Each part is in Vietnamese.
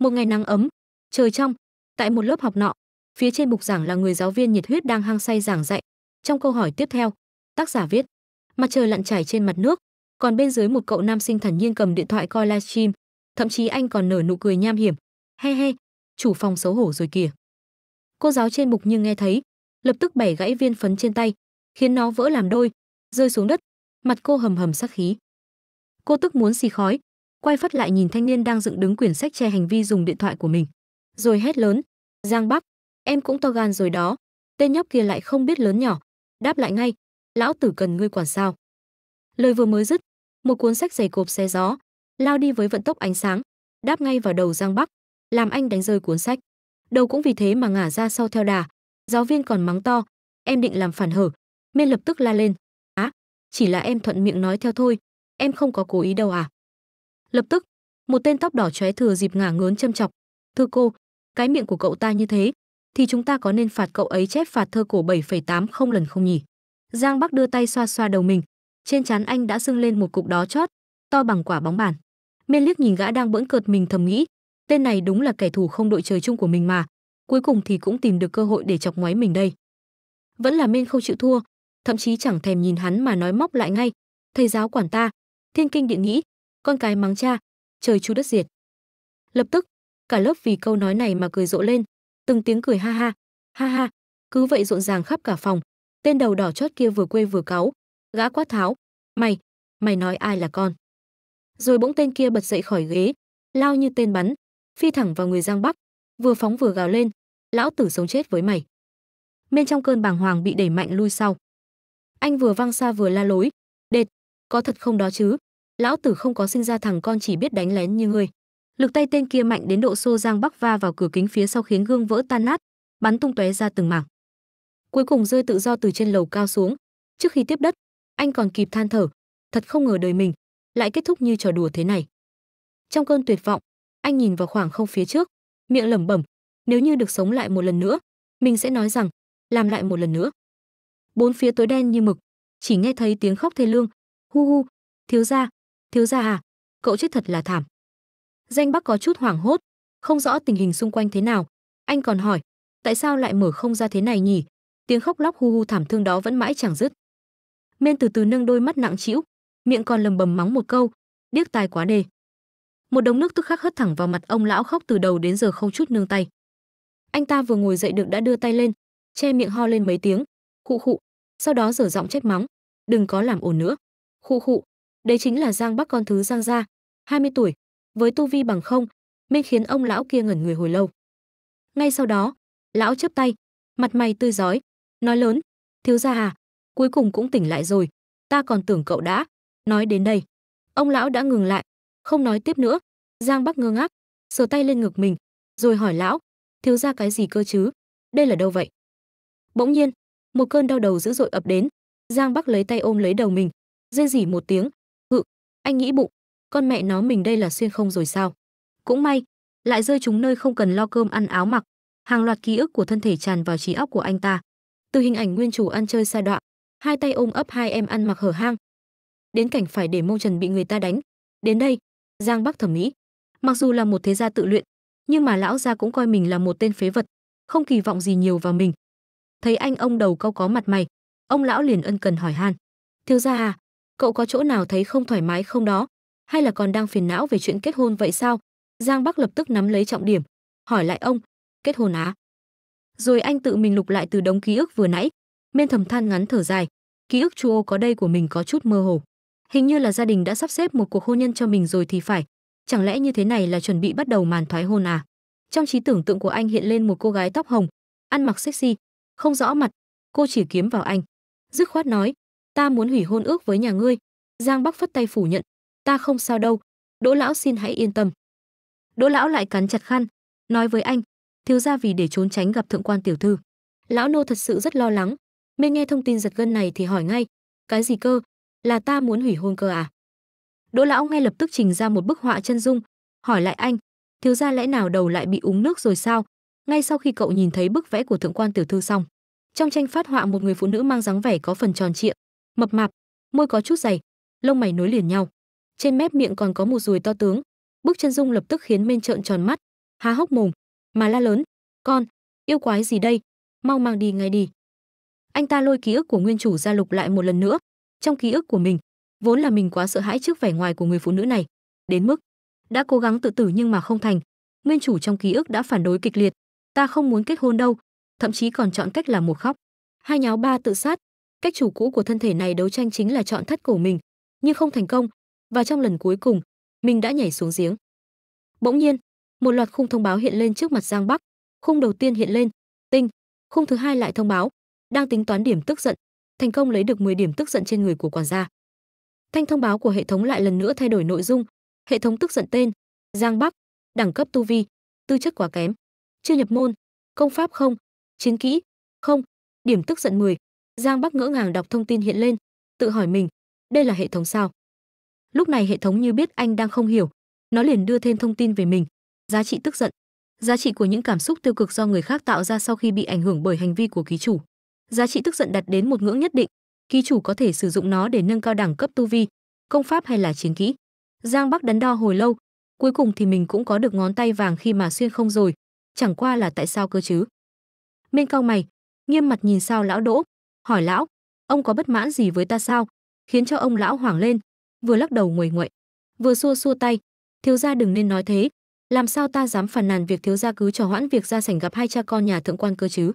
Một ngày nắng ấm, trời trong, tại một lớp học nọ, phía trên bục giảng là người giáo viên nhiệt huyết đang hăng say giảng dạy. Trong câu hỏi tiếp theo, tác giả viết: Mặt trời lặn trải trên mặt nước, còn bên dưới một cậu nam sinh thần nhiên cầm điện thoại coi livestream, thậm chí anh còn nở nụ cười nham hiểm. He he, chủ phòng xấu hổ rồi kìa. Cô giáo trên bục nhưng nghe thấy, lập tức bẻ gãy viên phấn trên tay, khiến nó vỡ làm đôi, rơi xuống đất, mặt cô hầm hầm sắc khí. Cô tức muốn xì khói, quay phắt lại nhìn thanh niên đang dựng đứng quyển sách che hành vi dùng điện thoại của mình rồi hét lớn giang bắc em cũng to gan rồi đó tên nhóc kia lại không biết lớn nhỏ đáp lại ngay lão tử cần ngươi quản sao lời vừa mới dứt một cuốn sách dày cộp xe gió lao đi với vận tốc ánh sáng đáp ngay vào đầu giang bắc làm anh đánh rơi cuốn sách đầu cũng vì thế mà ngả ra sau theo đà giáo viên còn mắng to em định làm phản hở miên lập tức la lên á à, chỉ là em thuận miệng nói theo thôi em không có cố ý đâu à Lập tức, một tên tóc đỏ chóe thừa dịp ngả ngớn châm chọc. Thưa cô, cái miệng của cậu ta như thế, thì chúng ta có nên phạt cậu ấy chép phạt thơ cổ không lần không nhỉ? Giang Bắc đưa tay xoa xoa đầu mình, trên trán anh đã sưng lên một cục đó chót, to bằng quả bóng bàn. Miên liếc nhìn gã đang bỡn cợt mình thầm nghĩ, tên này đúng là kẻ thù không đội trời chung của mình mà, cuối cùng thì cũng tìm được cơ hội để chọc ngoáy mình đây. Vẫn là Miên không chịu thua, thậm chí chẳng thèm nhìn hắn mà nói móc lại ngay, thầy giáo quản ta, thiên kinh điện nghĩ, con cái mắng cha, trời chú đất diệt. Lập tức, cả lớp vì câu nói này mà cười rộ lên, từng tiếng cười ha ha, ha ha, cứ vậy rộn ràng khắp cả phòng. Tên đầu đỏ chót kia vừa quê vừa cáu, gã quát tháo, "Mày, mày nói ai là con?" Rồi bỗng tên kia bật dậy khỏi ghế, lao như tên bắn, phi thẳng vào người Giang Bắc, vừa phóng vừa gào lên, "Lão tử sống chết với mày." Bên trong cơn bàng hoàng bị đẩy mạnh lui sau. Anh vừa văng xa vừa la lối, "Đệt, có thật không đó chứ? lão tử không có sinh ra thằng con chỉ biết đánh lén như ngươi lực tay tên kia mạnh đến độ xô giang bắc va vào cửa kính phía sau khiến gương vỡ tan nát bắn tung tóe ra từng mảng cuối cùng rơi tự do từ trên lầu cao xuống trước khi tiếp đất anh còn kịp than thở thật không ngờ đời mình lại kết thúc như trò đùa thế này trong cơn tuyệt vọng anh nhìn vào khoảng không phía trước miệng lẩm bẩm nếu như được sống lại một lần nữa mình sẽ nói rằng làm lại một lần nữa bốn phía tối đen như mực chỉ nghe thấy tiếng khóc thê lương hu hu thiếu ra thiếu gia à cậu chết thật là thảm danh bắc có chút hoảng hốt không rõ tình hình xung quanh thế nào anh còn hỏi tại sao lại mở không ra thế này nhỉ tiếng khóc lóc hu hu thảm thương đó vẫn mãi chẳng dứt men từ từ nâng đôi mắt nặng trĩu miệng còn lầm bầm mắng một câu điếc tai quá đề một đống nước tức khắc hất thẳng vào mặt ông lão khóc từ đầu đến giờ không chút nương tay anh ta vừa ngồi dậy được đã đưa tay lên che miệng ho lên mấy tiếng khụ khụ sau đó dở giọng trách mắng đừng có làm ồn nữa khụ khụ Đấy chính là Giang Bắc con thứ Giang gia, 20 tuổi, với tu vi bằng không, nên khiến ông lão kia ngẩn người hồi lâu. Ngay sau đó, lão chớp tay, mặt mày tươi giói, nói lớn, thiếu gia à, cuối cùng cũng tỉnh lại rồi, ta còn tưởng cậu đã, nói đến đây. Ông lão đã ngừng lại, không nói tiếp nữa, Giang Bắc ngơ ngác, sờ tay lên ngực mình, rồi hỏi lão, thiếu gia cái gì cơ chứ, đây là đâu vậy? Bỗng nhiên, một cơn đau đầu dữ dội ập đến, Giang Bắc lấy tay ôm lấy đầu mình, rên rỉ một tiếng, anh nghĩ bụng, con mẹ nó mình đây là xuyên không rồi sao? Cũng may, lại rơi chúng nơi không cần lo cơm ăn áo mặc, hàng loạt ký ức của thân thể tràn vào trí óc của anh ta. Từ hình ảnh nguyên chủ ăn chơi xa đoạn, hai tay ôm ấp hai em ăn mặc hở hang, đến cảnh phải để mông trần bị người ta đánh. Đến đây, Giang Bắc thẩm mỹ, mặc dù là một thế gia tự luyện, nhưng mà lão gia cũng coi mình là một tên phế vật, không kỳ vọng gì nhiều vào mình. Thấy anh ông đầu cau có mặt mày, ông lão liền ân cần hỏi han: "Thiếu gia à, cậu có chỗ nào thấy không thoải mái không đó hay là còn đang phiền não về chuyện kết hôn vậy sao giang bắc lập tức nắm lấy trọng điểm hỏi lại ông kết hôn á rồi anh tự mình lục lại từ đống ký ức vừa nãy men thầm than ngắn thở dài ký ức chu ô có đây của mình có chút mơ hồ hình như là gia đình đã sắp xếp một cuộc hôn nhân cho mình rồi thì phải chẳng lẽ như thế này là chuẩn bị bắt đầu màn thoái hôn à trong trí tưởng tượng của anh hiện lên một cô gái tóc hồng ăn mặc sexy không rõ mặt cô chỉ kiếm vào anh dứt khoát nói ta muốn hủy hôn ước với nhà ngươi giang bắc phất tay phủ nhận ta không sao đâu đỗ lão xin hãy yên tâm đỗ lão lại cắn chặt khăn nói với anh thiếu gia vì để trốn tránh gặp thượng quan tiểu thư lão nô thật sự rất lo lắng mê nghe thông tin giật gân này thì hỏi ngay cái gì cơ là ta muốn hủy hôn cơ à đỗ lão ngay lập tức trình ra một bức họa chân dung hỏi lại anh thiếu gia lẽ nào đầu lại bị uống nước rồi sao ngay sau khi cậu nhìn thấy bức vẽ của thượng quan tiểu thư xong trong tranh phát họa một người phụ nữ mang dáng vẻ có phần tròn trịa mập mạp, môi có chút dày, lông mày nối liền nhau. Trên mép miệng còn có một ruồi to tướng. Bước chân dung lập tức khiến Mên trợn tròn mắt, há hốc mồm, mà la lớn, "Con, yêu quái gì đây? Mau mang đi ngay đi." Anh ta lôi ký ức của nguyên chủ ra lục lại một lần nữa. Trong ký ức của mình, vốn là mình quá sợ hãi trước vẻ ngoài của người phụ nữ này, đến mức đã cố gắng tự tử nhưng mà không thành. Nguyên chủ trong ký ức đã phản đối kịch liệt, "Ta không muốn kết hôn đâu." Thậm chí còn chọn cách là một khóc, hai nháo ba tự sát, cách chủ cũ của thân thể này đấu tranh chính là chọn thắt cổ mình nhưng không thành công và trong lần cuối cùng mình đã nhảy xuống giếng bỗng nhiên một loạt khung thông báo hiện lên trước mặt giang bắc khung đầu tiên hiện lên tinh khung thứ hai lại thông báo đang tính toán điểm tức giận thành công lấy được 10 điểm tức giận trên người của quản gia thanh thông báo của hệ thống lại lần nữa thay đổi nội dung hệ thống tức giận tên giang bắc đẳng cấp tu vi tư chất quá kém chưa nhập môn công pháp không chiến kỹ không điểm tức giận 10, Giang Bắc ngỡ ngàng đọc thông tin hiện lên, tự hỏi mình, đây là hệ thống sao? Lúc này hệ thống như biết anh đang không hiểu, nó liền đưa thêm thông tin về mình, giá trị tức giận, giá trị của những cảm xúc tiêu cực do người khác tạo ra sau khi bị ảnh hưởng bởi hành vi của ký chủ. Giá trị tức giận đạt đến một ngưỡng nhất định, ký chủ có thể sử dụng nó để nâng cao đẳng cấp tu vi, công pháp hay là chiến kỹ. Giang Bắc đắn đo hồi lâu, cuối cùng thì mình cũng có được ngón tay vàng khi mà xuyên không rồi, chẳng qua là tại sao cơ chứ? Minh cao mày, nghiêm mặt nhìn sao lão Đỗ, hỏi lão, ông có bất mãn gì với ta sao? Khiến cho ông lão hoảng lên, vừa lắc đầu nguầy nguậy, vừa xua xua tay, thiếu gia đừng nên nói thế, làm sao ta dám phàn nàn việc thiếu gia cứ trò hoãn việc ra sảnh gặp hai cha con nhà thượng quan cơ chứ?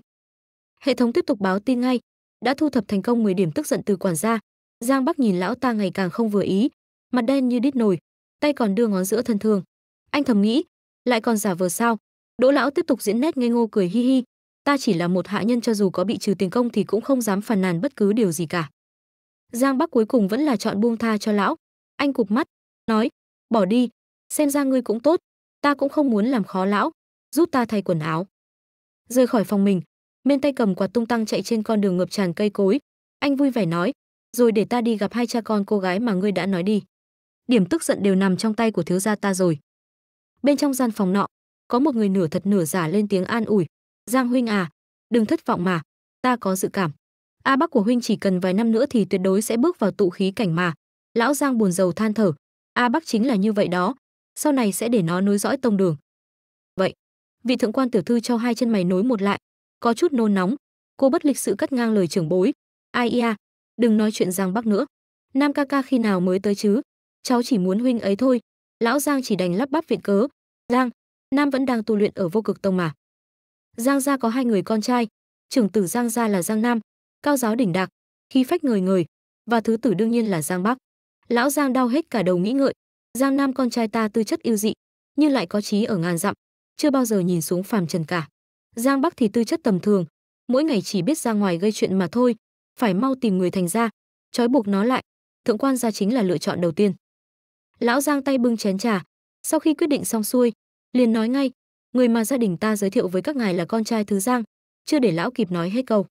Hệ thống tiếp tục báo tin ngay, đã thu thập thành công 10 điểm tức giận từ quản gia. Giang Bắc nhìn lão ta ngày càng không vừa ý, mặt đen như đít nồi, tay còn đưa ngón giữa thân thương. Anh thầm nghĩ, lại còn giả vờ sao? Đỗ lão tiếp tục diễn nét ngây ngô cười hi hi, ta chỉ là một hạ nhân cho dù có bị trừ tiền công thì cũng không dám phàn nàn bất cứ điều gì cả giang bắc cuối cùng vẫn là chọn buông tha cho lão anh cụp mắt nói bỏ đi xem ra ngươi cũng tốt ta cũng không muốn làm khó lão giúp ta thay quần áo rời khỏi phòng mình bên tay cầm quạt tung tăng chạy trên con đường ngập tràn cây cối anh vui vẻ nói rồi để ta đi gặp hai cha con cô gái mà ngươi đã nói đi điểm tức giận đều nằm trong tay của thiếu gia ta rồi bên trong gian phòng nọ có một người nửa thật nửa giả lên tiếng an ủi Giang huynh à, đừng thất vọng mà, ta có dự cảm. A Bắc của huynh chỉ cần vài năm nữa thì tuyệt đối sẽ bước vào tụ khí cảnh mà. Lão Giang buồn rầu than thở, A Bắc chính là như vậy đó, sau này sẽ để nó nối dõi tông đường. Vậy, vị thượng quan tiểu thư cho hai chân mày nối một lại, có chút nôn nóng, cô bất lịch sự cắt ngang lời trưởng bối. Ai ia, đừng nói chuyện Giang Bắc nữa. Nam ca ca khi nào mới tới chứ? Cháu chỉ muốn huynh ấy thôi. Lão Giang chỉ đành lắp bắp viện cớ. Giang, Nam vẫn đang tu luyện ở vô cực tông mà. Giang gia có hai người con trai, trưởng tử Giang gia là Giang Nam, cao giáo đỉnh đạc, khí phách người người, và thứ tử đương nhiên là Giang Bắc. Lão Giang đau hết cả đầu nghĩ ngợi, Giang Nam con trai ta tư chất yêu dị, nhưng lại có trí ở ngàn dặm, chưa bao giờ nhìn xuống phàm trần cả. Giang Bắc thì tư chất tầm thường, mỗi ngày chỉ biết ra ngoài gây chuyện mà thôi, phải mau tìm người thành ra, trói buộc nó lại, thượng quan gia chính là lựa chọn đầu tiên. Lão Giang tay bưng chén trà, sau khi quyết định xong xuôi, liền nói ngay, người mà gia đình ta giới thiệu với các ngài là con trai thứ Giang." Chưa để lão kịp nói hết câu,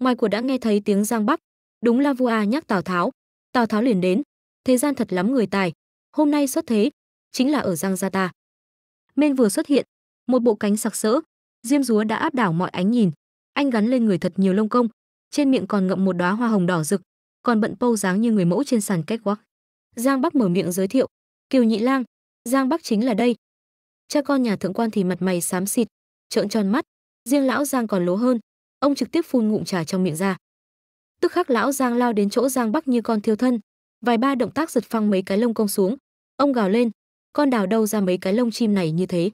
ngoài của đã nghe thấy tiếng Giang Bắc, đúng là vua A nhắc Tào Tháo. Tào Tháo liền đến, thế gian thật lắm người tài, hôm nay xuất thế, chính là ở Giang gia ta. Men vừa xuất hiện, một bộ cánh sặc sỡ, diêm dúa đã áp đảo mọi ánh nhìn, anh gắn lên người thật nhiều lông công, trên miệng còn ngậm một đóa hoa hồng đỏ rực, còn bận pâu dáng như người mẫu trên sàn catwalk. Giang Bắc mở miệng giới thiệu, Kiều Nhị Lang, Giang Bắc chính là đây, cha con nhà thượng quan thì mặt mày xám xịt trợn tròn mắt riêng lão giang còn lố hơn ông trực tiếp phun ngụm trà trong miệng ra tức khắc lão giang lao đến chỗ giang bắc như con thiêu thân vài ba động tác giật phăng mấy cái lông công xuống ông gào lên con đào đâu ra mấy cái lông chim này như thế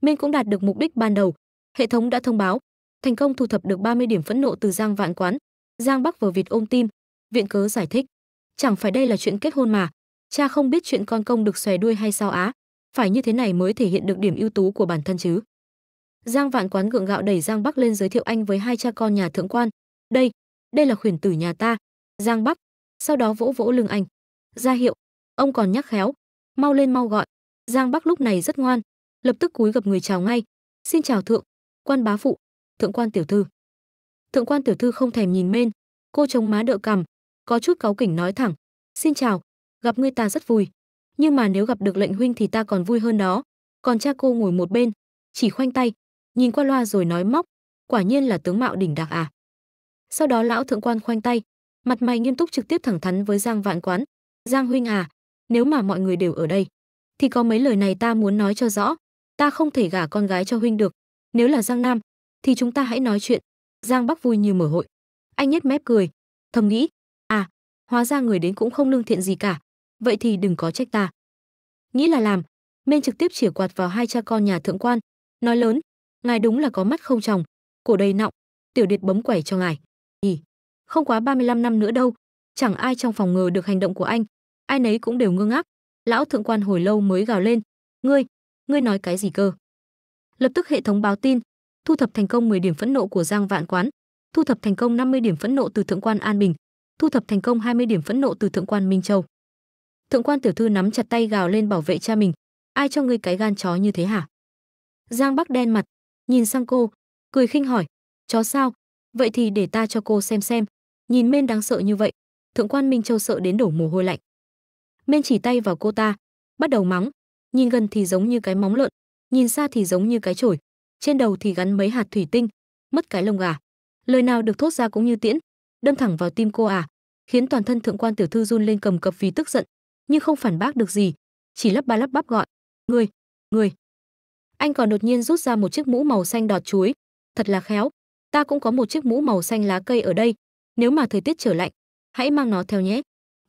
minh cũng đạt được mục đích ban đầu hệ thống đã thông báo thành công thu thập được 30 điểm phẫn nộ từ giang vạn quán giang bắc vờ vịt ôm tim viện cớ giải thích chẳng phải đây là chuyện kết hôn mà cha không biết chuyện con công được xòe đuôi hay sao á phải như thế này mới thể hiện được điểm ưu tú của bản thân chứ giang vạn quán gượng gạo đẩy giang bắc lên giới thiệu anh với hai cha con nhà thượng quan đây đây là khuyển tử nhà ta giang bắc sau đó vỗ vỗ lưng anh ra hiệu ông còn nhắc khéo mau lên mau gọi giang bắc lúc này rất ngoan lập tức cúi gập người chào ngay xin chào thượng quan bá phụ thượng quan tiểu thư thượng quan tiểu thư không thèm nhìn mên cô chống má đỡ cằm có chút cáu kỉnh nói thẳng xin chào gặp ngươi ta rất vui nhưng mà nếu gặp được lệnh huynh thì ta còn vui hơn đó. Còn cha cô ngồi một bên, chỉ khoanh tay, nhìn qua loa rồi nói móc, quả nhiên là tướng mạo đỉnh đặc à. Sau đó lão thượng quan khoanh tay, mặt mày nghiêm túc trực tiếp thẳng thắn với Giang Vạn Quán. Giang huynh à, nếu mà mọi người đều ở đây, thì có mấy lời này ta muốn nói cho rõ. Ta không thể gả con gái cho huynh được. Nếu là Giang Nam, thì chúng ta hãy nói chuyện. Giang Bắc vui như mở hội. Anh nhếch mép cười, thầm nghĩ, à, hóa ra người đến cũng không lương thiện gì cả vậy thì đừng có trách ta. Nghĩ là làm, Mên trực tiếp chĩa quạt vào hai cha con nhà thượng quan, nói lớn, ngài đúng là có mắt không tròng, cổ đầy nọng, tiểu điệt bấm quẩy cho ngài. Nhỉ, không quá 35 năm nữa đâu, chẳng ai trong phòng ngờ được hành động của anh, ai nấy cũng đều ngơ ngác. Lão thượng quan hồi lâu mới gào lên, "Ngươi, ngươi nói cái gì cơ?" Lập tức hệ thống báo tin, thu thập thành công 10 điểm phẫn nộ của Giang Vạn Quán, thu thập thành công 50 điểm phẫn nộ từ thượng quan An Bình, thu thập thành công 20 điểm phẫn nộ từ thượng quan Minh Châu. Thượng quan tiểu thư nắm chặt tay gào lên bảo vệ cha mình, ai cho ngươi cái gan chó như thế hả? Giang Bắc đen mặt, nhìn sang cô, cười khinh hỏi, chó sao? Vậy thì để ta cho cô xem xem, nhìn Mên đáng sợ như vậy, Thượng quan Minh Châu sợ đến đổ mồ hôi lạnh. Mên chỉ tay vào cô ta, bắt đầu mắng, nhìn gần thì giống như cái móng lợn, nhìn xa thì giống như cái chổi, trên đầu thì gắn mấy hạt thủy tinh, mất cái lông gà. Lời nào được thốt ra cũng như tiễn, đâm thẳng vào tim cô à, khiến toàn thân thượng quan tiểu thư run lên cầm cập vì tức giận, nhưng không phản bác được gì, chỉ lắp ba lắp bắp gọi, "Ngươi, ngươi." Anh còn đột nhiên rút ra một chiếc mũ màu xanh đọt chuối, thật là khéo, ta cũng có một chiếc mũ màu xanh lá cây ở đây, nếu mà thời tiết trở lạnh, hãy mang nó theo nhé.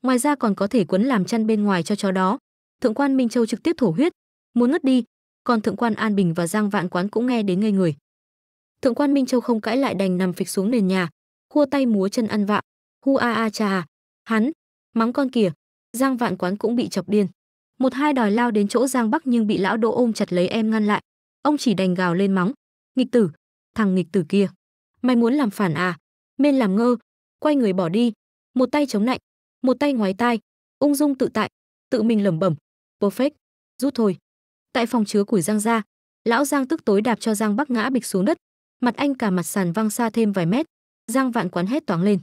Ngoài ra còn có thể quấn làm chăn bên ngoài cho chó đó. Thượng quan Minh Châu trực tiếp thổ huyết, muốn ngất đi, còn thượng quan An Bình và Giang Vạn Quán cũng nghe đến ngây người. Thượng quan Minh Châu không cãi lại đành nằm phịch xuống nền nhà, khua tay múa chân ăn vạ, hu a a cha, à, hắn, mắng con kìa, Giang Vạn Quán cũng bị chọc điên. Một hai đòi lao đến chỗ Giang Bắc nhưng bị lão Đỗ ôm chặt lấy em ngăn lại. Ông chỉ đành gào lên mắng, "Nghịch tử, thằng nghịch tử kia, mày muốn làm phản à? Mên làm ngơ." Quay người bỏ đi, một tay chống lạnh, một tay ngoái tai, ung dung tự tại, tự mình lẩm bẩm, "Perfect, rút thôi." Tại phòng chứa củi Giang gia, lão Giang tức tối đạp cho Giang Bắc ngã bịch xuống đất, mặt anh cả mặt sàn văng xa thêm vài mét. Giang Vạn Quán hét toáng lên,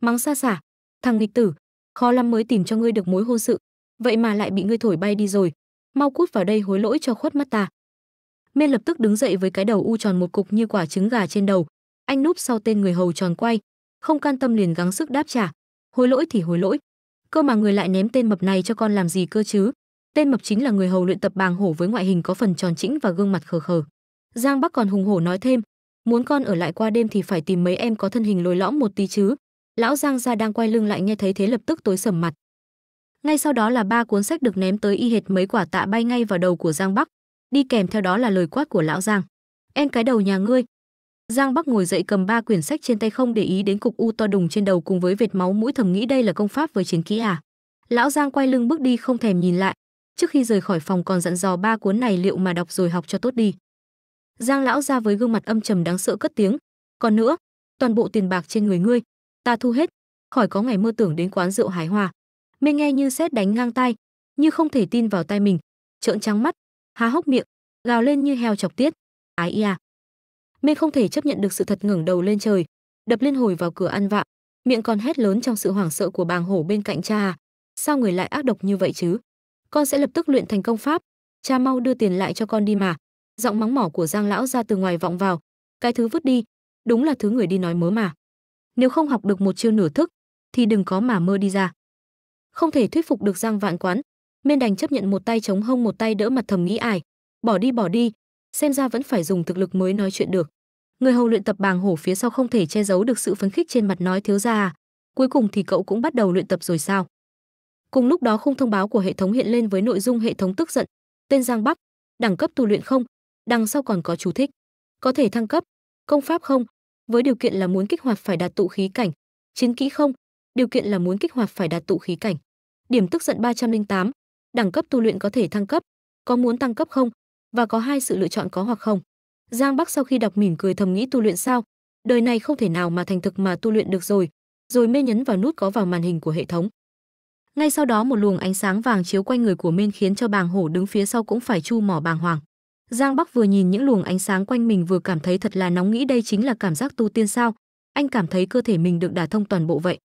mắng xa xả, "Thằng nghịch tử, khó lắm mới tìm cho ngươi được mối hôn sự, vậy mà lại bị ngươi thổi bay đi rồi, mau cút vào đây hối lỗi cho khuất mắt ta." Miên lập tức đứng dậy với cái đầu u tròn một cục như quả trứng gà trên đầu, anh núp sau tên người hầu tròn quay, không can tâm liền gắng sức đáp trả, hối lỗi thì hối lỗi, cơ mà người lại ném tên mập này cho con làm gì cơ chứ? Tên mập chính là người hầu luyện tập bàng hổ với ngoại hình có phần tròn chỉnh và gương mặt khờ khờ. Giang Bắc còn hùng hổ nói thêm, muốn con ở lại qua đêm thì phải tìm mấy em có thân hình lồi lõm một tí chứ, lão giang gia đang quay lưng lại nghe thấy thế lập tức tối sầm mặt ngay sau đó là ba cuốn sách được ném tới y hệt mấy quả tạ bay ngay vào đầu của giang bắc đi kèm theo đó là lời quát của lão giang em cái đầu nhà ngươi giang bắc ngồi dậy cầm ba quyển sách trên tay không để ý đến cục u to đùng trên đầu cùng với vệt máu mũi thầm nghĩ đây là công pháp với chiến kỹ à lão giang quay lưng bước đi không thèm nhìn lại trước khi rời khỏi phòng còn dặn dò ba cuốn này liệu mà đọc rồi học cho tốt đi giang lão ra với gương mặt âm trầm đáng sợ cất tiếng còn nữa toàn bộ tiền bạc trên người ngươi ta thu hết khỏi có ngày mơ tưởng đến quán rượu hải hòa. mê nghe như sét đánh ngang tai như không thể tin vào tai mình trợn trắng mắt há hốc miệng gào lên như heo chọc tiết ái ia mê không thể chấp nhận được sự thật ngẩng đầu lên trời đập liên hồi vào cửa ăn vạ miệng còn hét lớn trong sự hoảng sợ của bàng hổ bên cạnh cha à. sao người lại ác độc như vậy chứ con sẽ lập tức luyện thành công pháp cha mau đưa tiền lại cho con đi mà giọng mắng mỏ của giang lão ra từ ngoài vọng vào cái thứ vứt đi đúng là thứ người đi nói mớ mà nếu không học được một chiêu nửa thức, thì đừng có mà mơ đi ra. Không thể thuyết phục được Giang Vạn Quán, Miên đành chấp nhận một tay chống hông một tay đỡ mặt thầm nghĩ ải, bỏ đi bỏ đi, xem ra vẫn phải dùng thực lực mới nói chuyện được. Người hầu luyện tập bàng hổ phía sau không thể che giấu được sự phấn khích trên mặt nói thiếu gia à, cuối cùng thì cậu cũng bắt đầu luyện tập rồi sao? Cùng lúc đó khung thông báo của hệ thống hiện lên với nội dung hệ thống tức giận, tên Giang Bắc, đẳng cấp tu luyện không, đằng sau còn có chú thích, có thể thăng cấp, công pháp không, với điều kiện là muốn kích hoạt phải đạt tụ khí cảnh. Chiến kỹ không, điều kiện là muốn kích hoạt phải đạt tụ khí cảnh. Điểm tức giận 308, đẳng cấp tu luyện có thể thăng cấp, có muốn tăng cấp không và có hai sự lựa chọn có hoặc không. Giang Bắc sau khi đọc mỉm cười thầm nghĩ tu luyện sao, đời này không thể nào mà thành thực mà tu luyện được rồi, rồi mê nhấn vào nút có vào màn hình của hệ thống. Ngay sau đó một luồng ánh sáng vàng chiếu quanh người của Mên khiến cho bàng hổ đứng phía sau cũng phải chu mỏ bàng hoàng. Giang Bắc vừa nhìn những luồng ánh sáng quanh mình vừa cảm thấy thật là nóng nghĩ đây chính là cảm giác tu tiên sao? Anh cảm thấy cơ thể mình được đả thông toàn bộ vậy.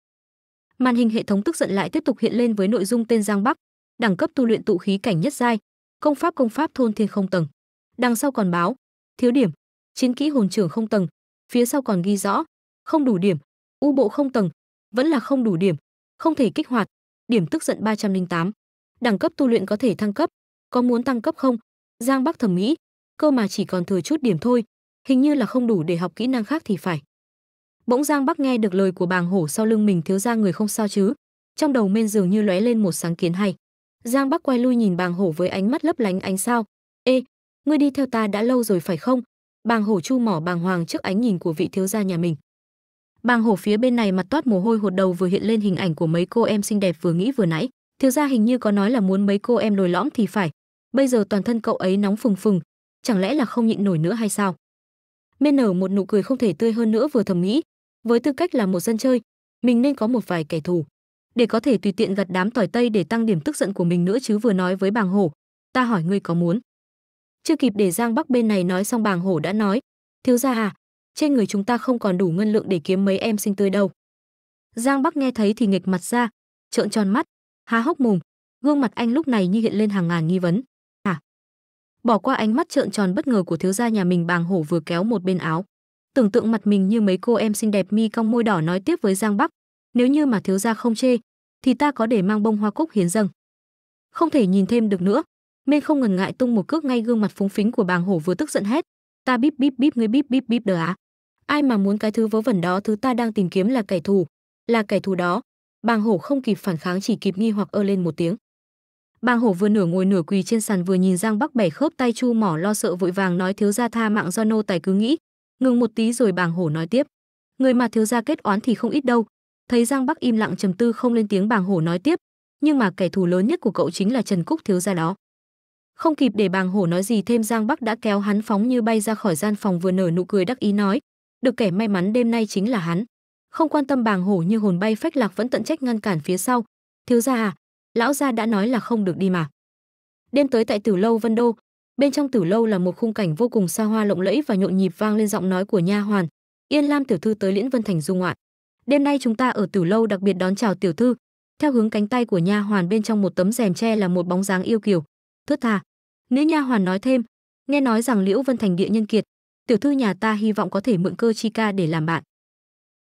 Màn hình hệ thống tức giận lại tiếp tục hiện lên với nội dung tên Giang Bắc, đẳng cấp tu luyện tụ khí cảnh nhất giai, công pháp công pháp thôn thiên không tầng. Đằng sau còn báo, thiếu điểm, chiến kỹ hồn trưởng không tầng, phía sau còn ghi rõ, không đủ điểm, u bộ không tầng, vẫn là không đủ điểm, không thể kích hoạt, điểm tức giận 308. Đẳng cấp tu luyện có thể thăng cấp, có muốn tăng cấp không? Giang Bắc thầm nghĩ, cơ mà chỉ còn thừa chút điểm thôi, hình như là không đủ để học kỹ năng khác thì phải. Bỗng Giang Bắc nghe được lời của bàng hổ sau lưng mình thiếu ra người không sao chứ, trong đầu men dường như lóe lên một sáng kiến hay. Giang Bắc quay lui nhìn bàng hổ với ánh mắt lấp lánh ánh sao. Ê, ngươi đi theo ta đã lâu rồi phải không? Bàng hổ chu mỏ bàng hoàng trước ánh nhìn của vị thiếu gia nhà mình. Bàng hổ phía bên này mặt toát mồ hôi hột đầu vừa hiện lên hình ảnh của mấy cô em xinh đẹp vừa nghĩ vừa nãy. Thiếu gia hình như có nói là muốn mấy cô em lồi lõm thì phải, bây giờ toàn thân cậu ấy nóng phừng phừng, chẳng lẽ là không nhịn nổi nữa hay sao? Miên nở một nụ cười không thể tươi hơn nữa vừa thầm nghĩ, với tư cách là một dân chơi, mình nên có một vài kẻ thù, để có thể tùy tiện gặt đám tỏi tây để tăng điểm tức giận của mình nữa chứ vừa nói với bàng hổ, ta hỏi ngươi có muốn? Chưa kịp để Giang Bắc bên này nói xong bàng hổ đã nói, thiếu gia à, trên người chúng ta không còn đủ ngân lượng để kiếm mấy em sinh tươi đâu. Giang Bắc nghe thấy thì nghịch mặt ra, trợn tròn mắt, há hốc mồm, gương mặt anh lúc này như hiện lên hàng ngàn nghi vấn bỏ qua ánh mắt trợn tròn bất ngờ của thiếu gia nhà mình bàng hổ vừa kéo một bên áo tưởng tượng mặt mình như mấy cô em xinh đẹp mi cong môi đỏ nói tiếp với giang bắc nếu như mà thiếu gia không chê thì ta có để mang bông hoa cúc hiến dâng không thể nhìn thêm được nữa mê không ngần ngại tung một cước ngay gương mặt phúng phính của bàng hổ vừa tức giận hét ta bíp bíp bíp ngươi bíp bíp bíp đờ á ai mà muốn cái thứ vớ vẩn đó thứ ta đang tìm kiếm là kẻ thù là kẻ thù đó bàng hổ không kịp phản kháng chỉ kịp nghi hoặc ơ lên một tiếng Bàng hổ vừa nửa ngồi nửa quỳ trên sàn vừa nhìn Giang Bắc bẻ khớp tay Chu Mỏ lo sợ vội vàng nói thiếu gia tha mạng do nô tài cứ nghĩ. Ngừng một tí rồi bàng hổ nói tiếp. Người mà thiếu gia kết oán thì không ít đâu. Thấy Giang Bắc im lặng trầm tư không lên tiếng bàng hổ nói tiếp. Nhưng mà kẻ thù lớn nhất của cậu chính là Trần Cúc thiếu gia đó. Không kịp để bàng hổ nói gì thêm Giang Bắc đã kéo hắn phóng như bay ra khỏi gian phòng vừa nở nụ cười đắc ý nói. Được kẻ may mắn đêm nay chính là hắn. Không quan tâm bàng hổ như hồn bay phách lạc vẫn tận trách ngăn cản phía sau. Thiếu gia à, lão gia đã nói là không được đi mà đêm tới tại tử lâu vân đô bên trong tử lâu là một khung cảnh vô cùng xa hoa lộng lẫy và nhộn nhịp vang lên giọng nói của nha hoàn yên lam tiểu thư tới liễn vân thành du ngoạn đêm nay chúng ta ở tử lâu đặc biệt đón chào tiểu thư theo hướng cánh tay của nha hoàn bên trong một tấm rèm tre là một bóng dáng yêu kiều thướt tha nữ nha hoàn nói thêm nghe nói rằng liễu vân thành địa nhân kiệt tiểu thư nhà ta hy vọng có thể mượn cơ chi ca để làm bạn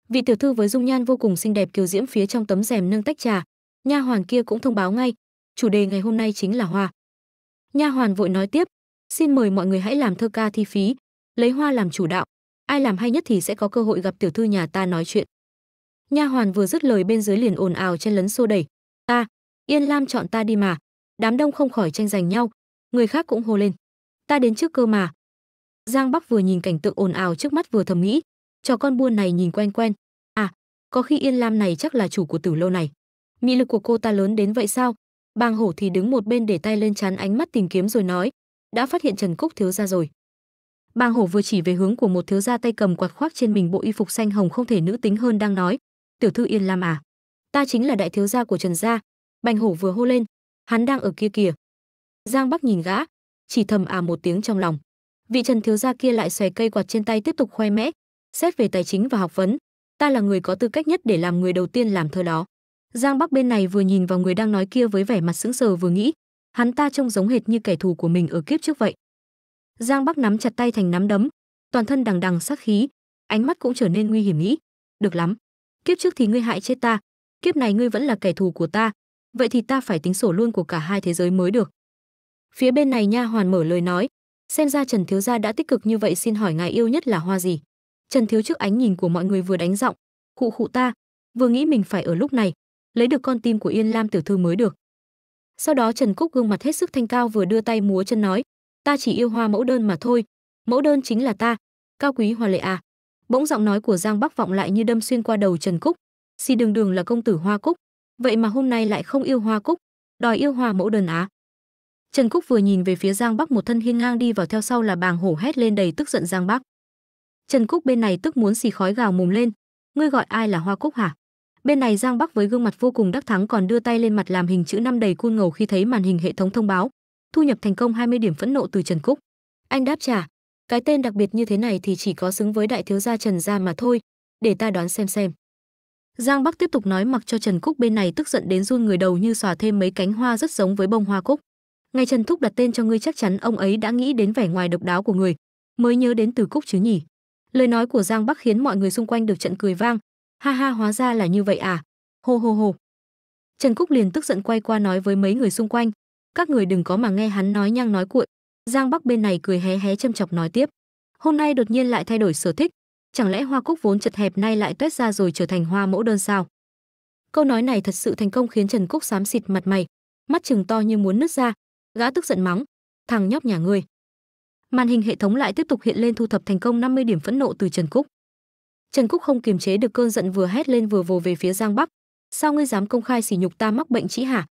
vị tiểu thư với dung nhan vô cùng xinh đẹp kiều diễm phía trong tấm rèm nâng tách trà nha hoàn kia cũng thông báo ngay chủ đề ngày hôm nay chính là hoa nha hoàn vội nói tiếp xin mời mọi người hãy làm thơ ca thi phí lấy hoa làm chủ đạo ai làm hay nhất thì sẽ có cơ hội gặp tiểu thư nhà ta nói chuyện nha hoàn vừa dứt lời bên dưới liền ồn ào chen lấn xô đẩy ta yên lam chọn ta đi mà đám đông không khỏi tranh giành nhau người khác cũng hô lên ta đến trước cơ mà giang bắc vừa nhìn cảnh tượng ồn ào trước mắt vừa thầm nghĩ cho con buôn này nhìn quen quen à có khi yên lam này chắc là chủ của tử lâu này Mị lực của cô ta lớn đến vậy sao? Bang hổ thì đứng một bên để tay lên chán ánh mắt tìm kiếm rồi nói, đã phát hiện Trần Cúc thiếu gia rồi. Bang hổ vừa chỉ về hướng của một thiếu gia tay cầm quạt khoác trên mình bộ y phục xanh hồng không thể nữ tính hơn đang nói, tiểu thư yên lam à, ta chính là đại thiếu gia của Trần gia. Bành hổ vừa hô lên, hắn đang ở kia kìa. Giang Bắc nhìn gã, chỉ thầm à một tiếng trong lòng. Vị Trần thiếu gia kia lại xòe cây quạt trên tay tiếp tục khoe mẽ, xét về tài chính và học vấn, ta là người có tư cách nhất để làm người đầu tiên làm thơ đó. Giang Bắc bên này vừa nhìn vào người đang nói kia với vẻ mặt sững sờ vừa nghĩ, hắn ta trông giống hệt như kẻ thù của mình ở kiếp trước vậy. Giang Bắc nắm chặt tay thành nắm đấm, toàn thân đằng đằng sát khí, ánh mắt cũng trở nên nguy hiểm nghĩ, được lắm, kiếp trước thì ngươi hại chết ta, kiếp này ngươi vẫn là kẻ thù của ta, vậy thì ta phải tính sổ luôn của cả hai thế giới mới được. Phía bên này nha hoàn mở lời nói, xem ra Trần thiếu gia đã tích cực như vậy xin hỏi ngài yêu nhất là hoa gì? Trần thiếu trước ánh nhìn của mọi người vừa đánh giọng, cụ khụ ta, vừa nghĩ mình phải ở lúc này, lấy được con tim của Yên Lam tiểu thư mới được. Sau đó Trần Cúc gương mặt hết sức thanh cao vừa đưa tay múa chân nói, ta chỉ yêu hoa mẫu đơn mà thôi, mẫu đơn chính là ta, cao quý hoa lệ à. Bỗng giọng nói của Giang Bắc vọng lại như đâm xuyên qua đầu Trần Cúc, xì đường đường là công tử hoa cúc, vậy mà hôm nay lại không yêu hoa cúc, đòi yêu hoa mẫu đơn á. À? Trần Cúc vừa nhìn về phía Giang Bắc một thân hiên ngang đi vào theo sau là bàng hổ hét lên đầy tức giận Giang Bắc. Trần Cúc bên này tức muốn xì khói gào mồm lên, ngươi gọi ai là hoa cúc hả? Bên này Giang Bắc với gương mặt vô cùng đắc thắng còn đưa tay lên mặt làm hình chữ năm đầy cuôn ngầu khi thấy màn hình hệ thống thông báo, thu nhập thành công 20 điểm phẫn nộ từ Trần Cúc. Anh đáp trả, cái tên đặc biệt như thế này thì chỉ có xứng với đại thiếu gia Trần gia mà thôi, để ta đoán xem xem. Giang Bắc tiếp tục nói mặc cho Trần Cúc bên này tức giận đến run người đầu như xòa thêm mấy cánh hoa rất giống với bông hoa cúc. Ngày Trần Thúc đặt tên cho ngươi chắc chắn ông ấy đã nghĩ đến vẻ ngoài độc đáo của người, mới nhớ đến từ Cúc chứ nhỉ. Lời nói của Giang Bắc khiến mọi người xung quanh được trận cười vang, Ha ha hóa ra là như vậy à. Hô hô hô. Trần Cúc liền tức giận quay qua nói với mấy người xung quanh, các người đừng có mà nghe hắn nói nhăng nói cuội. Giang Bắc bên này cười hé hé châm chọc nói tiếp, hôm nay đột nhiên lại thay đổi sở thích, chẳng lẽ hoa cúc vốn chật hẹp nay lại toét ra rồi trở thành hoa mẫu đơn sao? Câu nói này thật sự thành công khiến Trần Cúc xám xịt mặt mày, mắt chừng to như muốn nứt ra, gã tức giận mắng, thằng nhóc nhà ngươi. Màn hình hệ thống lại tiếp tục hiện lên thu thập thành công 50 điểm phẫn nộ từ Trần Cúc. Trần Cúc không kiềm chế được cơn giận vừa hét lên vừa vồ về phía Giang Bắc. Sao ngươi dám công khai sỉ nhục ta mắc bệnh chỉ hả?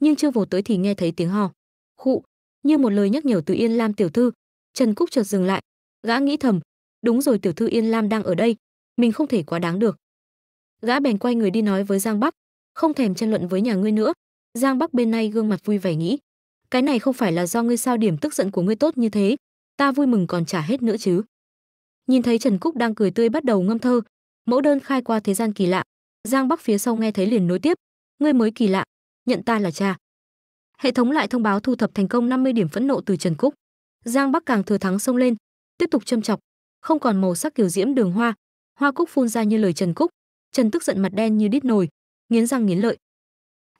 Nhưng chưa vồ tới thì nghe thấy tiếng ho. Khụ, như một lời nhắc nhở từ Yên Lam tiểu thư, Trần Cúc chợt dừng lại, gã nghĩ thầm, đúng rồi tiểu thư Yên Lam đang ở đây, mình không thể quá đáng được. Gã bèn quay người đi nói với Giang Bắc, không thèm tranh luận với nhà ngươi nữa. Giang Bắc bên này gương mặt vui vẻ nghĩ, cái này không phải là do ngươi sao điểm tức giận của ngươi tốt như thế, ta vui mừng còn trả hết nữa chứ nhìn thấy trần cúc đang cười tươi bắt đầu ngâm thơ mẫu đơn khai qua thế gian kỳ lạ giang bắc phía sau nghe thấy liền nối tiếp ngươi mới kỳ lạ nhận ta là cha hệ thống lại thông báo thu thập thành công 50 điểm phẫn nộ từ trần cúc giang bắc càng thừa thắng xông lên tiếp tục châm chọc không còn màu sắc kiểu diễm đường hoa hoa cúc phun ra như lời trần cúc trần tức giận mặt đen như đít nồi nghiến răng nghiến lợi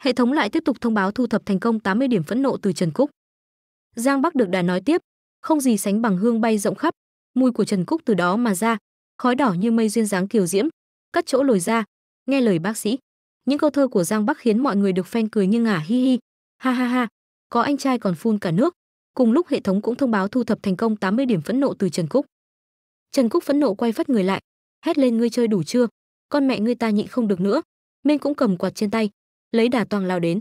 hệ thống lại tiếp tục thông báo thu thập thành công 80 điểm phẫn nộ từ trần cúc giang bắc được đà nói tiếp không gì sánh bằng hương bay rộng khắp mùi của trần cúc từ đó mà ra khói đỏ như mây duyên dáng kiều diễm cắt chỗ lồi ra nghe lời bác sĩ những câu thơ của giang bắc khiến mọi người được phen cười nghiêng ngả hi hi ha ha ha có anh trai còn phun cả nước cùng lúc hệ thống cũng thông báo thu thập thành công 80 điểm phẫn nộ từ trần cúc trần cúc phẫn nộ quay phất người lại hét lên ngươi chơi đủ chưa con mẹ ngươi ta nhịn không được nữa minh cũng cầm quạt trên tay lấy đà toàn lao đến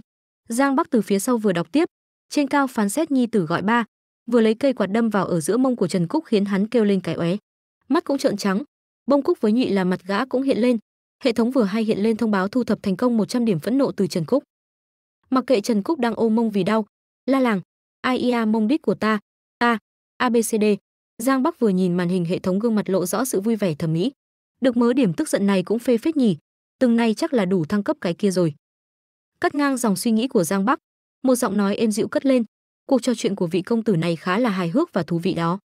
giang bắc từ phía sau vừa đọc tiếp trên cao phán xét nhi tử gọi ba vừa lấy cây quạt đâm vào ở giữa mông của Trần Cúc khiến hắn kêu lên cái óe. Mắt cũng trợn trắng, bông cúc với nhị là mặt gã cũng hiện lên, hệ thống vừa hay hiện lên thông báo thu thập thành công 100 điểm phẫn nộ từ Trần Cúc. Mặc kệ Trần Cúc đang ôm mông vì đau, la làng, ai ia mông đít của ta, ta, ABCD. Giang Bắc vừa nhìn màn hình hệ thống gương mặt lộ rõ sự vui vẻ thẩm mỹ. Được mớ điểm tức giận này cũng phê phết nhỉ, từng nay chắc là đủ thăng cấp cái kia rồi. Cắt ngang dòng suy nghĩ của Giang Bắc, một giọng nói êm dịu cất lên, cuộc trò chuyện của vị công tử này khá là hài hước và thú vị đó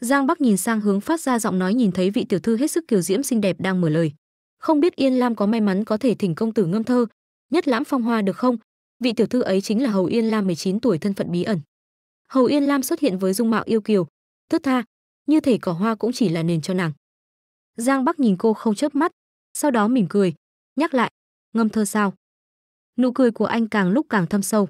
giang bắc nhìn sang hướng phát ra giọng nói nhìn thấy vị tiểu thư hết sức kiều diễm xinh đẹp đang mở lời không biết yên lam có may mắn có thể thỉnh công tử ngâm thơ nhất lãm phong hoa được không vị tiểu thư ấy chính là hầu yên lam 19 tuổi thân phận bí ẩn hầu yên lam xuất hiện với dung mạo yêu kiều thướt tha như thể cỏ hoa cũng chỉ là nền cho nàng giang bắc nhìn cô không chớp mắt sau đó mỉm cười nhắc lại ngâm thơ sao nụ cười của anh càng lúc càng thâm sâu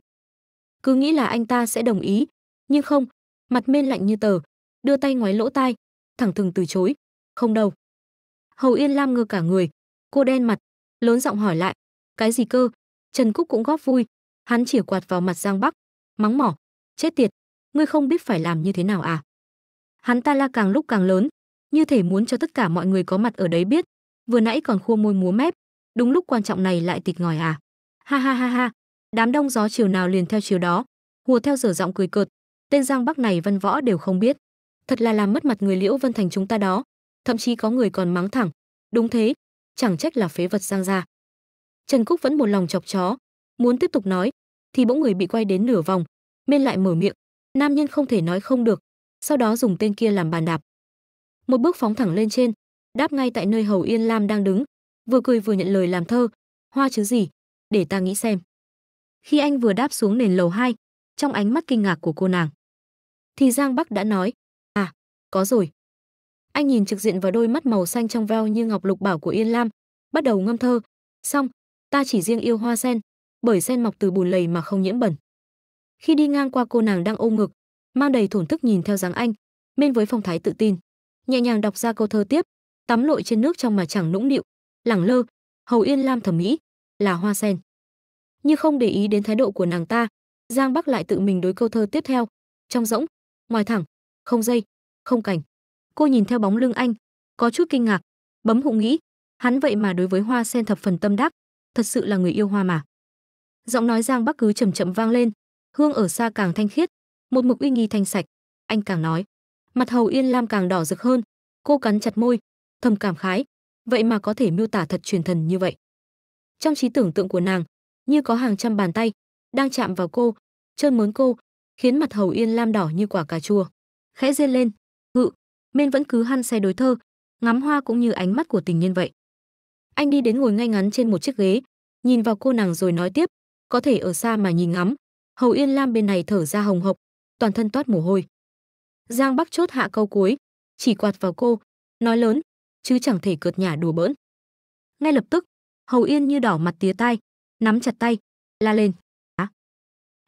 cứ nghĩ là anh ta sẽ đồng ý, nhưng không, mặt Mên lạnh như tờ, đưa tay ngoái lỗ tai, thẳng thừng từ chối, "Không đâu." Hầu Yên Lam ngơ cả người, cô đen mặt, lớn giọng hỏi lại, "Cái gì cơ?" Trần Cúc cũng góp vui, hắn chỉ quạt vào mặt Giang Bắc, mắng mỏ, "Chết tiệt, ngươi không biết phải làm như thế nào à?" Hắn ta la càng lúc càng lớn, như thể muốn cho tất cả mọi người có mặt ở đấy biết, vừa nãy còn khua môi múa mép, đúng lúc quan trọng này lại tịt ngòi à. Ha ha ha ha, đám đông gió chiều nào liền theo chiều đó hùa theo dở giọng cười cợt tên giang bắc này văn võ đều không biết thật là làm mất mặt người liễu vân thành chúng ta đó thậm chí có người còn mắng thẳng đúng thế chẳng trách là phế vật giang gia trần cúc vẫn một lòng chọc chó muốn tiếp tục nói thì bỗng người bị quay đến nửa vòng bên lại mở miệng nam nhân không thể nói không được sau đó dùng tên kia làm bàn đạp một bước phóng thẳng lên trên đáp ngay tại nơi hầu yên lam đang đứng vừa cười vừa nhận lời làm thơ hoa chứ gì để ta nghĩ xem khi anh vừa đáp xuống nền lầu 2, trong ánh mắt kinh ngạc của cô nàng, thì Giang Bắc đã nói, "À, có rồi." Anh nhìn trực diện vào đôi mắt màu xanh trong veo như ngọc lục bảo của Yên Lam, bắt đầu ngâm thơ, "Xong, ta chỉ riêng yêu hoa sen, bởi sen mọc từ bùn lầy mà không nhiễm bẩn." Khi đi ngang qua cô nàng đang ôm ngực, mang đầy thổn thức nhìn theo dáng anh, bên với phong thái tự tin, nhẹ nhàng đọc ra câu thơ tiếp, tắm lội trên nước trong mà chẳng nũng nịu, lẳng lơ, Hầu Yên Lam thẩm mỹ, là hoa sen như không để ý đến thái độ của nàng ta giang bắc lại tự mình đối câu thơ tiếp theo trong rỗng ngoài thẳng không dây không cảnh cô nhìn theo bóng lưng anh có chút kinh ngạc bấm hụ nghĩ hắn vậy mà đối với hoa sen thập phần tâm đắc thật sự là người yêu hoa mà giọng nói giang bắc cứ chậm chậm vang lên hương ở xa càng thanh khiết một mực uy nghi thanh sạch anh càng nói mặt hầu yên lam càng đỏ rực hơn cô cắn chặt môi thầm cảm khái vậy mà có thể miêu tả thật truyền thần như vậy trong trí tưởng tượng của nàng như có hàng trăm bàn tay đang chạm vào cô, trơn mớn cô, khiến mặt Hầu Yên lam đỏ như quả cà chua. Khẽ rên lên, "Hự, men vẫn cứ hăn say đối thơ, ngắm hoa cũng như ánh mắt của tình nhân vậy." Anh đi đến ngồi ngay ngắn trên một chiếc ghế, nhìn vào cô nàng rồi nói tiếp, "Có thể ở xa mà nhìn ngắm." Hầu Yên Lam bên này thở ra hồng hộc, toàn thân toát mồ hôi. Giang Bắc chốt hạ câu cuối, chỉ quạt vào cô, nói lớn, chứ chẳng thể cợt nhả đùa bỡn. Ngay lập tức, Hầu Yên như đỏ mặt tía tai, nắm chặt tay, la lên. Á.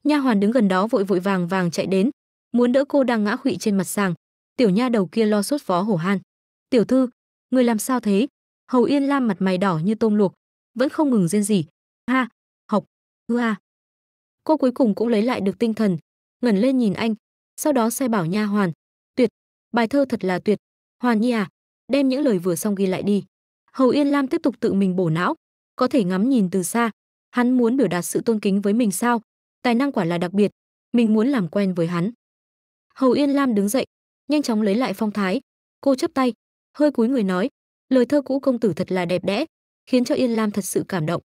Nha hoàn đứng gần đó vội vội vàng vàng chạy đến, muốn đỡ cô đang ngã khuỵu trên mặt sàng. Tiểu nha đầu kia lo sốt phó hổ han. "Tiểu thư, người làm sao thế?" Hầu Yên Lam mặt mày đỏ như tôm luộc, vẫn không ngừng rên rỉ. "Ha, học, hư a." Cô cuối cùng cũng lấy lại được tinh thần, ngẩn lên nhìn anh, sau đó sai bảo nha hoàn, "Tuyệt, bài thơ thật là tuyệt, Hoàn Nhi à, đem những lời vừa xong ghi lại đi." Hầu Yên Lam tiếp tục tự mình bổ não, có thể ngắm nhìn từ xa, hắn muốn biểu đạt sự tôn kính với mình sao tài năng quả là đặc biệt mình muốn làm quen với hắn hầu yên lam đứng dậy nhanh chóng lấy lại phong thái cô chấp tay hơi cúi người nói lời thơ cũ công tử thật là đẹp đẽ khiến cho yên lam thật sự cảm động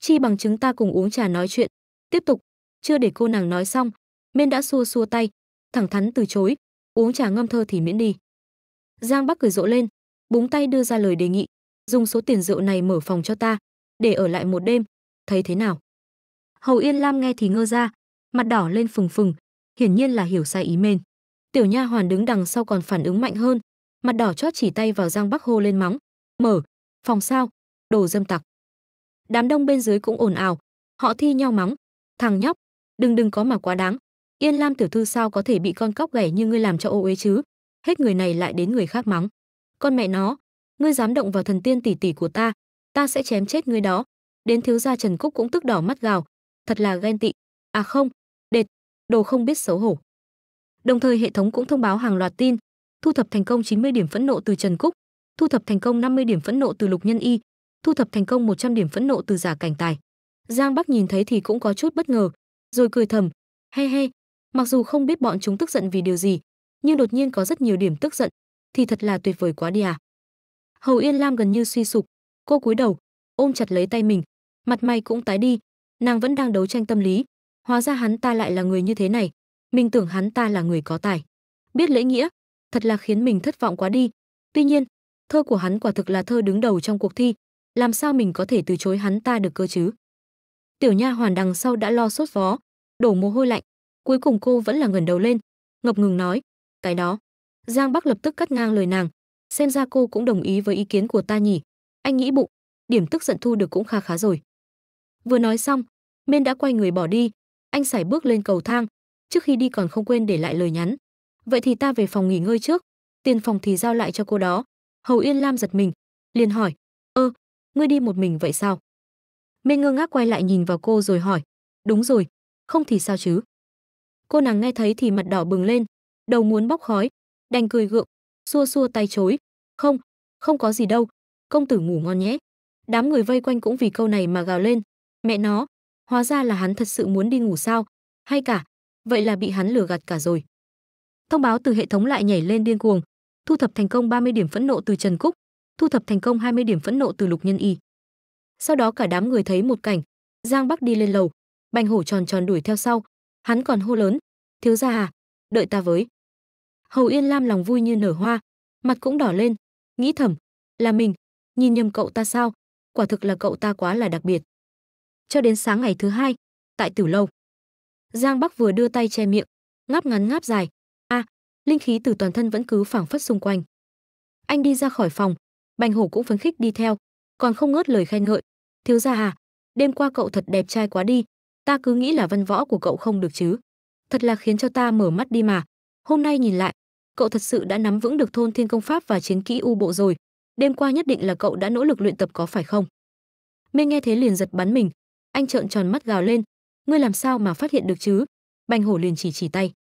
chi bằng chúng ta cùng uống trà nói chuyện tiếp tục chưa để cô nàng nói xong men đã xua xua tay thẳng thắn từ chối uống trà ngâm thơ thì miễn đi giang bắc cười rộ lên búng tay đưa ra lời đề nghị dùng số tiền rượu này mở phòng cho ta để ở lại một đêm thấy thế nào hầu yên lam nghe thì ngơ ra mặt đỏ lên phừng phừng hiển nhiên là hiểu sai ý mên tiểu nha hoàn đứng đằng sau còn phản ứng mạnh hơn mặt đỏ chót chỉ tay vào giang bắc hô lên mắng mở phòng sao đồ dâm tặc đám đông bên dưới cũng ồn ào họ thi nhau mắng thằng nhóc đừng đừng có mà quá đáng yên lam tiểu thư sao có thể bị con cóc ghẻ như ngươi làm cho ô uế chứ hết người này lại đến người khác mắng con mẹ nó ngươi dám động vào thần tiên tỷ tỷ của ta ta sẽ chém chết ngươi đó đến thiếu gia Trần Cúc cũng tức đỏ mắt gào, thật là ghen tị, à không, đệt, đồ không biết xấu hổ. Đồng thời hệ thống cũng thông báo hàng loạt tin, thu thập thành công 90 điểm phẫn nộ từ Trần Cúc, thu thập thành công 50 điểm phẫn nộ từ Lục Nhân Y, thu thập thành công 100 điểm phẫn nộ từ giả cảnh tài. Giang Bắc nhìn thấy thì cũng có chút bất ngờ, rồi cười thầm, he he, mặc dù không biết bọn chúng tức giận vì điều gì, nhưng đột nhiên có rất nhiều điểm tức giận, thì thật là tuyệt vời quá đi à. Hầu Yên Lam gần như suy sụp, cô cúi đầu, ôm chặt lấy tay mình, mặt mày cũng tái đi, nàng vẫn đang đấu tranh tâm lý, hóa ra hắn ta lại là người như thế này, mình tưởng hắn ta là người có tài. Biết lễ nghĩa, thật là khiến mình thất vọng quá đi. Tuy nhiên, thơ của hắn quả thực là thơ đứng đầu trong cuộc thi, làm sao mình có thể từ chối hắn ta được cơ chứ? Tiểu Nha hoàn đằng sau đã lo sốt vó, đổ mồ hôi lạnh, cuối cùng cô vẫn là ngẩng đầu lên, ngập ngừng nói, "Cái đó." Giang Bắc lập tức cắt ngang lời nàng, xem ra cô cũng đồng ý với ý kiến của ta nhỉ? Anh nghĩ bụng, điểm tức giận thu được cũng kha khá rồi. Vừa nói xong, Mên đã quay người bỏ đi, anh sải bước lên cầu thang, trước khi đi còn không quên để lại lời nhắn. Vậy thì ta về phòng nghỉ ngơi trước, tiền phòng thì giao lại cho cô đó. Hầu Yên Lam giật mình, liền hỏi, ơ, ngươi đi một mình vậy sao? Mên ngơ ngác quay lại nhìn vào cô rồi hỏi, đúng rồi, không thì sao chứ? Cô nàng nghe thấy thì mặt đỏ bừng lên, đầu muốn bóc khói, đành cười gượng, xua xua tay chối, không, không có gì đâu, công tử ngủ ngon nhé. Đám người vây quanh cũng vì câu này mà gào lên, Mẹ nó, hóa ra là hắn thật sự muốn đi ngủ sao? Hay cả, vậy là bị hắn lừa gạt cả rồi. Thông báo từ hệ thống lại nhảy lên điên cuồng, thu thập thành công 30 điểm phẫn nộ từ Trần Cúc, thu thập thành công 20 điểm phẫn nộ từ Lục Nhân Y. Sau đó cả đám người thấy một cảnh, Giang Bắc đi lên lầu, Bành Hổ tròn tròn đuổi theo sau, hắn còn hô lớn, "Thiếu gia à, đợi ta với." Hầu Yên Lam lòng vui như nở hoa, mặt cũng đỏ lên, nghĩ thầm, là mình, nhìn nhầm cậu ta sao, quả thực là cậu ta quá là đặc biệt cho đến sáng ngày thứ hai, tại Tử lâu. Giang Bắc vừa đưa tay che miệng, ngáp ngắn ngáp dài, a, à, linh khí từ toàn thân vẫn cứ phảng phất xung quanh. Anh đi ra khỏi phòng, Bành Hổ cũng phấn khích đi theo, còn không ngớt lời khen ngợi, "Thiếu gia à, đêm qua cậu thật đẹp trai quá đi, ta cứ nghĩ là văn võ của cậu không được chứ, thật là khiến cho ta mở mắt đi mà. Hôm nay nhìn lại, cậu thật sự đã nắm vững được thôn thiên công pháp và chiến kỹ u bộ rồi, đêm qua nhất định là cậu đã nỗ lực luyện tập có phải không?" Mê nghe thế liền giật bắn mình, anh trợn tròn mắt gào lên ngươi làm sao mà phát hiện được chứ bành hổ liền chỉ chỉ tay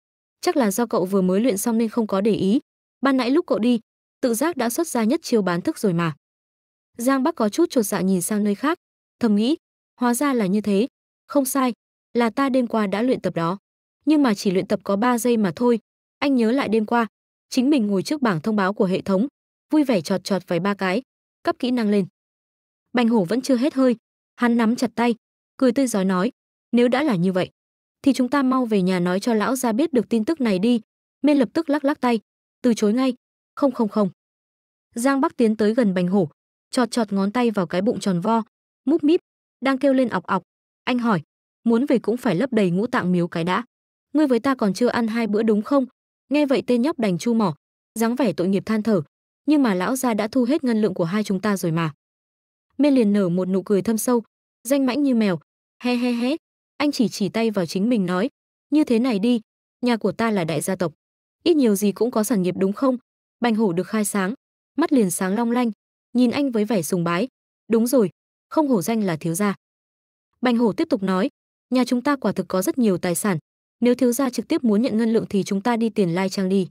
chắc là do cậu vừa mới luyện xong nên không có để ý ban nãy lúc cậu đi tự giác đã xuất ra nhất chiêu bán thức rồi mà giang bắc có chút chột dạ nhìn sang nơi khác thầm nghĩ hóa ra là như thế không sai là ta đêm qua đã luyện tập đó nhưng mà chỉ luyện tập có 3 giây mà thôi anh nhớ lại đêm qua chính mình ngồi trước bảng thông báo của hệ thống vui vẻ chọt chọt vài ba cái cấp kỹ năng lên bành hổ vẫn chưa hết hơi hắn nắm chặt tay cười tươi giói nói nếu đã là như vậy thì chúng ta mau về nhà nói cho lão gia biết được tin tức này đi mê lập tức lắc lắc tay từ chối ngay không không không giang bắc tiến tới gần bành hổ chọt chọt ngón tay vào cái bụng tròn vo múp míp đang kêu lên ọc ọc anh hỏi muốn về cũng phải lấp đầy ngũ tạng miếu cái đã ngươi với ta còn chưa ăn hai bữa đúng không nghe vậy tên nhóc đành chu mỏ dáng vẻ tội nghiệp than thở nhưng mà lão gia đã thu hết ngân lượng của hai chúng ta rồi mà mê liền nở một nụ cười thâm sâu danh mãnh như mèo he he he anh chỉ chỉ tay vào chính mình nói như thế này đi nhà của ta là đại gia tộc ít nhiều gì cũng có sản nghiệp đúng không bành hổ được khai sáng mắt liền sáng long lanh nhìn anh với vẻ sùng bái đúng rồi không hổ danh là thiếu gia bành hổ tiếp tục nói nhà chúng ta quả thực có rất nhiều tài sản nếu thiếu gia trực tiếp muốn nhận ngân lượng thì chúng ta đi tiền lai trang đi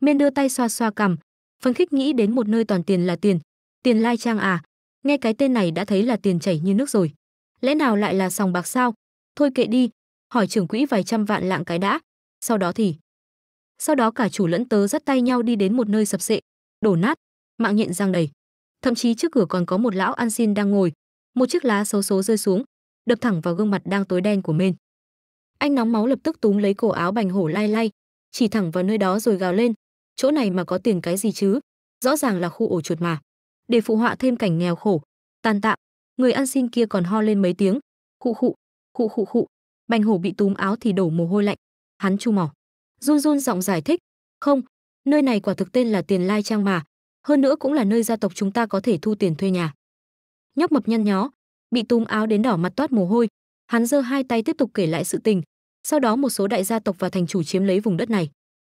miên đưa tay xoa xoa cằm phân khích nghĩ đến một nơi toàn tiền là tiền tiền lai trang à nghe cái tên này đã thấy là tiền chảy như nước rồi lẽ nào lại là sòng bạc sao thôi kệ đi hỏi trưởng quỹ vài trăm vạn lạng cái đã sau đó thì sau đó cả chủ lẫn tớ dắt tay nhau đi đến một nơi sập sệ đổ nát mạng nhện răng đầy thậm chí trước cửa còn có một lão ăn xin đang ngồi một chiếc lá xấu số rơi xuống đập thẳng vào gương mặt đang tối đen của mình anh nóng máu lập tức túm lấy cổ áo bành hổ lai lai chỉ thẳng vào nơi đó rồi gào lên chỗ này mà có tiền cái gì chứ rõ ràng là khu ổ chuột mà để phụ họa thêm cảnh nghèo khổ tàn tạ người ăn xin kia còn ho lên mấy tiếng khụ khụ khụ khụ khụ bành hổ bị túm áo thì đổ mồ hôi lạnh hắn chu mỏ run run giọng giải thích không nơi này quả thực tên là tiền lai trang mà hơn nữa cũng là nơi gia tộc chúng ta có thể thu tiền thuê nhà nhóc mập nhăn nhó bị túm áo đến đỏ mặt toát mồ hôi hắn giơ hai tay tiếp tục kể lại sự tình sau đó một số đại gia tộc và thành chủ chiếm lấy vùng đất này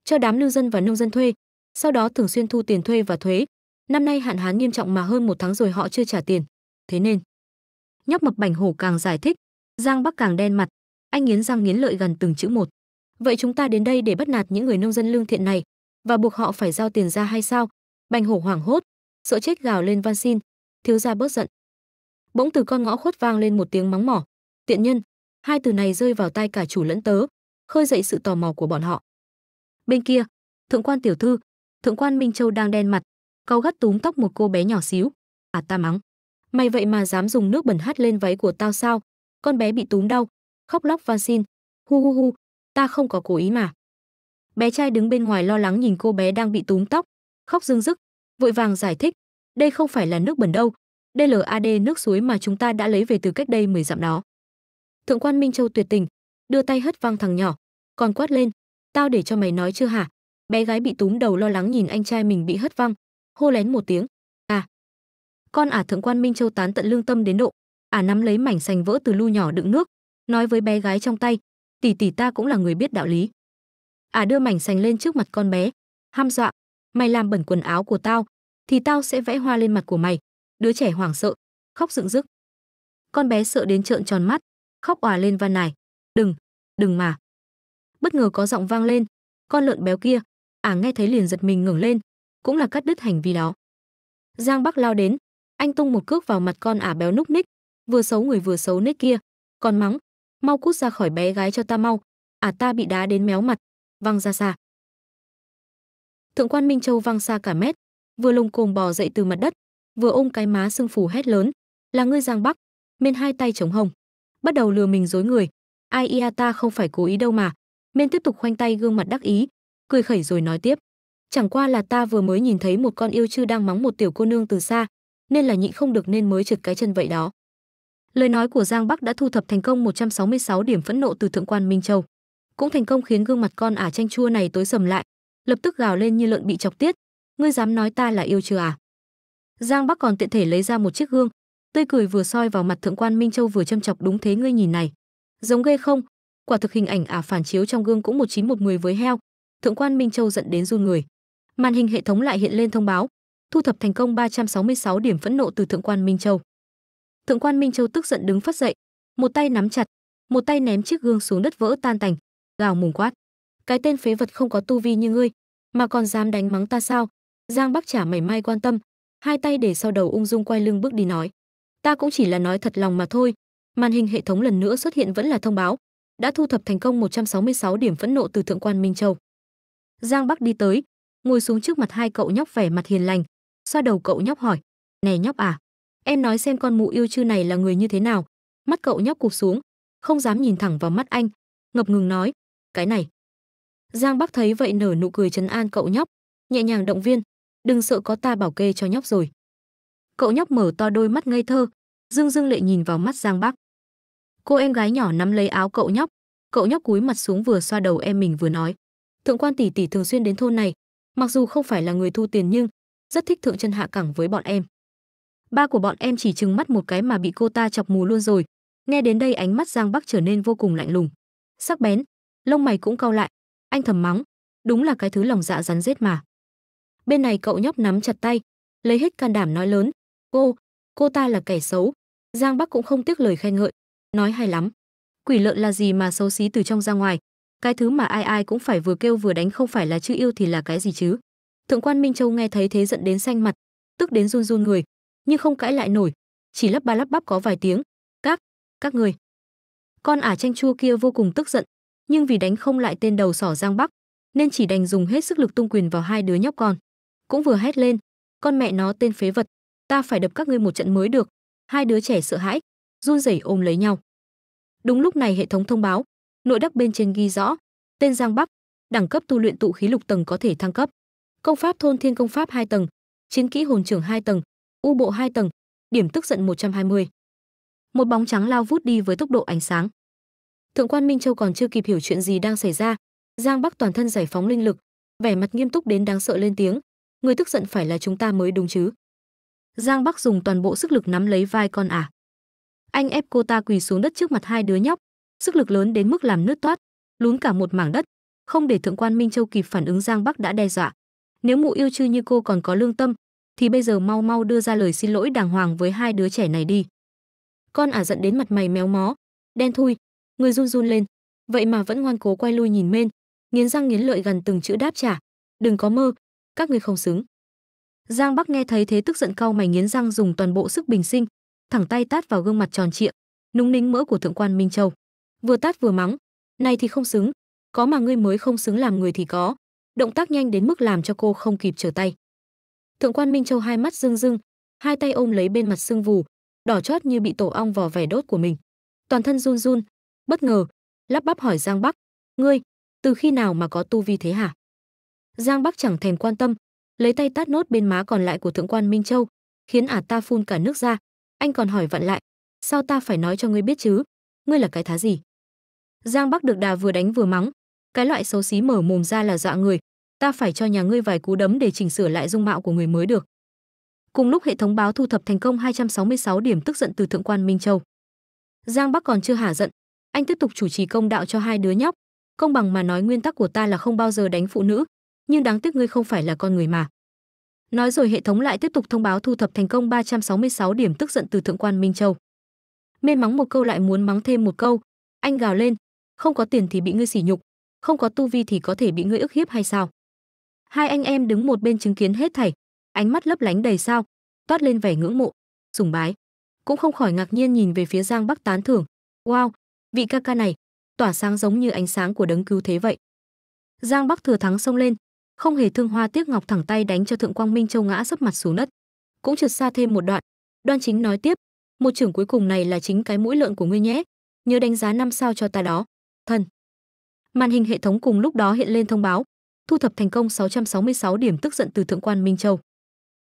cho đám lưu dân và nông dân thuê sau đó thường xuyên thu tiền thuê và thuế năm nay hạn hán nghiêm trọng mà hơn một tháng rồi họ chưa trả tiền thế nên Nhóc mập bảnh hổ càng giải thích, Giang Bắc càng đen mặt, anh nghiến răng nghiến lợi gần từng chữ một. Vậy chúng ta đến đây để bắt nạt những người nông dân lương thiện này và buộc họ phải giao tiền ra hay sao? Bành hổ hoảng hốt, sợ chết gào lên van xin, thiếu gia bớt giận. Bỗng từ con ngõ khuất vang lên một tiếng mắng mỏ, tiện nhân, hai từ này rơi vào tai cả chủ lẫn tớ, khơi dậy sự tò mò của bọn họ. Bên kia, thượng quan tiểu thư, thượng quan Minh Châu đang đen mặt, cau gắt túm tóc một cô bé nhỏ xíu, à ta mắng mày vậy mà dám dùng nước bẩn hắt lên váy của tao sao con bé bị túm đau khóc lóc van xin hu hu hu ta không có cố ý mà bé trai đứng bên ngoài lo lắng nhìn cô bé đang bị túm tóc khóc dưng rức vội vàng giải thích đây không phải là nước bẩn đâu đây là ad nước suối mà chúng ta đã lấy về từ cách đây 10 dặm đó thượng quan minh châu tuyệt tình đưa tay hất văng thằng nhỏ còn quát lên tao để cho mày nói chưa hả bé gái bị túm đầu lo lắng nhìn anh trai mình bị hất văng hô lén một tiếng con ả thượng quan minh châu tán tận lương tâm đến độ ả nắm lấy mảnh sành vỡ từ lu nhỏ đựng nước nói với bé gái trong tay tỷ tỷ ta cũng là người biết đạo lý ả đưa mảnh sành lên trước mặt con bé ham dọa mày làm bẩn quần áo của tao thì tao sẽ vẽ hoa lên mặt của mày đứa trẻ hoảng sợ khóc dựng rức con bé sợ đến trợn tròn mắt khóc òa lên van nài đừng đừng mà bất ngờ có giọng vang lên con lợn béo kia ả nghe thấy liền giật mình ngẩng lên cũng là cắt đứt hành vi đó giang bắc lao đến anh tung một cước vào mặt con ả béo núc ních vừa xấu người vừa xấu nết kia còn mắng mau cút ra khỏi bé gái cho ta mau ả ta bị đá đến méo mặt văng ra xa thượng quan minh châu văng xa cả mét vừa lùng cồm bò dậy từ mặt đất vừa ôm cái má sưng phù hét lớn là ngươi giang bắc men hai tay chống hồng bắt đầu lừa mình dối người ai ia ta không phải cố ý đâu mà men tiếp tục khoanh tay gương mặt đắc ý cười khẩy rồi nói tiếp chẳng qua là ta vừa mới nhìn thấy một con yêu chư đang mắng một tiểu cô nương từ xa nên là nhịn không được nên mới trượt cái chân vậy đó. Lời nói của Giang Bắc đã thu thập thành công 166 điểm phẫn nộ từ thượng quan Minh Châu, cũng thành công khiến gương mặt con ả chanh chua này tối sầm lại, lập tức gào lên như lợn bị chọc tiết, ngươi dám nói ta là yêu chưa à? Giang Bắc còn tiện thể lấy ra một chiếc gương, tươi cười vừa soi vào mặt thượng quan Minh Châu vừa châm chọc đúng thế ngươi nhìn này, giống ghê không? Quả thực hình ảnh ả phản chiếu trong gương cũng một chín một người với heo. Thượng quan Minh Châu giận đến run người. Màn hình hệ thống lại hiện lên thông báo, thu thập thành công 366 điểm phẫn nộ từ Thượng quan Minh Châu. Thượng quan Minh Châu tức giận đứng phát dậy, một tay nắm chặt, một tay ném chiếc gương xuống đất vỡ tan tành, gào mùng quát: "Cái tên phế vật không có tu vi như ngươi, mà còn dám đánh mắng ta sao?" Giang Bắc trả mảy may quan tâm, hai tay để sau đầu ung dung quay lưng bước đi nói: "Ta cũng chỉ là nói thật lòng mà thôi." Màn hình hệ thống lần nữa xuất hiện vẫn là thông báo, đã thu thập thành công 166 điểm phẫn nộ từ Thượng quan Minh Châu. Giang Bắc đi tới, ngồi xuống trước mặt hai cậu nhóc vẻ mặt hiền lành, xoa đầu cậu nhóc hỏi nè nhóc à em nói xem con mụ yêu chư này là người như thế nào mắt cậu nhóc cụp xuống không dám nhìn thẳng vào mắt anh ngập ngừng nói cái này giang bắc thấy vậy nở nụ cười trấn an cậu nhóc nhẹ nhàng động viên đừng sợ có ta bảo kê cho nhóc rồi cậu nhóc mở to đôi mắt ngây thơ dương dương lệ nhìn vào mắt giang bắc cô em gái nhỏ nắm lấy áo cậu nhóc cậu nhóc cúi mặt xuống vừa xoa đầu em mình vừa nói thượng quan tỷ tỷ thường xuyên đến thôn này mặc dù không phải là người thu tiền nhưng rất thích thượng chân hạ cẳng với bọn em. Ba của bọn em chỉ chừng mắt một cái mà bị cô ta chọc mù luôn rồi. Nghe đến đây ánh mắt Giang Bắc trở nên vô cùng lạnh lùng, sắc bén, lông mày cũng cau lại, anh thầm mắng, đúng là cái thứ lòng dạ rắn rết mà. Bên này cậu nhóc nắm chặt tay, lấy hết can đảm nói lớn, cô, cô ta là kẻ xấu. Giang Bắc cũng không tiếc lời khen ngợi, nói hay lắm. Quỷ lợn là gì mà xấu xí từ trong ra ngoài, cái thứ mà ai ai cũng phải vừa kêu vừa đánh không phải là chữ yêu thì là cái gì chứ? thượng quan minh châu nghe thấy thế giận đến xanh mặt tức đến run run người nhưng không cãi lại nổi chỉ lắp ba lắp bắp có vài tiếng các các người con ả tranh chua kia vô cùng tức giận nhưng vì đánh không lại tên đầu sỏ giang bắc nên chỉ đành dùng hết sức lực tung quyền vào hai đứa nhóc con cũng vừa hét lên con mẹ nó tên phế vật ta phải đập các ngươi một trận mới được hai đứa trẻ sợ hãi run rẩy ôm lấy nhau đúng lúc này hệ thống thông báo nội đắc bên trên ghi rõ tên giang bắc đẳng cấp tu luyện tụ khí lục tầng có thể thăng cấp công pháp thôn thiên công pháp 2 tầng, chiến kỹ hồn trưởng 2 tầng, u bộ 2 tầng, điểm tức giận 120. Một bóng trắng lao vút đi với tốc độ ánh sáng. Thượng quan Minh Châu còn chưa kịp hiểu chuyện gì đang xảy ra, Giang Bắc toàn thân giải phóng linh lực, vẻ mặt nghiêm túc đến đáng sợ lên tiếng, người tức giận phải là chúng ta mới đúng chứ. Giang Bắc dùng toàn bộ sức lực nắm lấy vai con ả. À. Anh ép cô ta quỳ xuống đất trước mặt hai đứa nhóc, sức lực lớn đến mức làm nứt toát, lún cả một mảng đất, không để Thượng quan Minh Châu kịp phản ứng Giang Bắc đã đe dọa. Nếu mụ yêu chư như cô còn có lương tâm, thì bây giờ mau mau đưa ra lời xin lỗi đàng hoàng với hai đứa trẻ này đi. Con ả à giận đến mặt mày méo mó, đen thui, người run run lên, vậy mà vẫn ngoan cố quay lui nhìn Mên, nghiến răng nghiến lợi gần từng chữ đáp trả, "Đừng có mơ, các ngươi không xứng." Giang Bắc nghe thấy thế tức giận cau mày nghiến răng dùng toàn bộ sức bình sinh, thẳng tay tát vào gương mặt tròn trịa, núng nính mỡ của thượng quan Minh Châu. Vừa tát vừa mắng, "Này thì không xứng, có mà ngươi mới không xứng làm người thì có, động tác nhanh đến mức làm cho cô không kịp trở tay. Thượng quan Minh Châu hai mắt rưng rưng, hai tay ôm lấy bên mặt sưng vù, đỏ chót như bị tổ ong vò vẻ đốt của mình. Toàn thân run run, bất ngờ, lắp bắp hỏi Giang Bắc, "Ngươi, từ khi nào mà có tu vi thế hả?" Giang Bắc chẳng thèm quan tâm, lấy tay tát nốt bên má còn lại của Thượng quan Minh Châu, khiến ả ta phun cả nước ra, anh còn hỏi vặn lại, "Sao ta phải nói cho ngươi biết chứ, ngươi là cái thá gì?" Giang Bắc được đà vừa đánh vừa mắng, cái loại xấu xí mở mồm ra là dọa người, ta phải cho nhà ngươi vài cú đấm để chỉnh sửa lại dung mạo của người mới được. Cùng lúc hệ thống báo thu thập thành công 266 điểm tức giận từ thượng quan Minh Châu. Giang Bắc còn chưa hả giận, anh tiếp tục chủ trì công đạo cho hai đứa nhóc, công bằng mà nói nguyên tắc của ta là không bao giờ đánh phụ nữ, nhưng đáng tiếc ngươi không phải là con người mà. Nói rồi hệ thống lại tiếp tục thông báo thu thập thành công 366 điểm tức giận từ thượng quan Minh Châu. Mê mắng một câu lại muốn mắng thêm một câu, anh gào lên, không có tiền thì bị ngươi sỉ nhục, không có tu vi thì có thể bị ngươi ức hiếp hay sao? Hai anh em đứng một bên chứng kiến hết thảy, ánh mắt lấp lánh đầy sao, toát lên vẻ ngưỡng mộ, sùng bái. Cũng không khỏi ngạc nhiên nhìn về phía Giang Bắc tán thưởng, "Wow, vị ca ca này, tỏa sáng giống như ánh sáng của đấng cứu thế vậy." Giang Bắc thừa thắng xông lên, không hề thương hoa tiếc ngọc thẳng tay đánh cho Thượng Quang Minh Châu ngã sấp mặt xuống đất, cũng trượt xa thêm một đoạn. Đoan Chính nói tiếp, "Một trưởng cuối cùng này là chính cái mũi lợn của ngươi nhé, nhớ đánh giá năm sao cho ta đó." Thần. Màn hình hệ thống cùng lúc đó hiện lên thông báo, thu thập thành công 666 điểm tức giận từ thượng quan Minh Châu.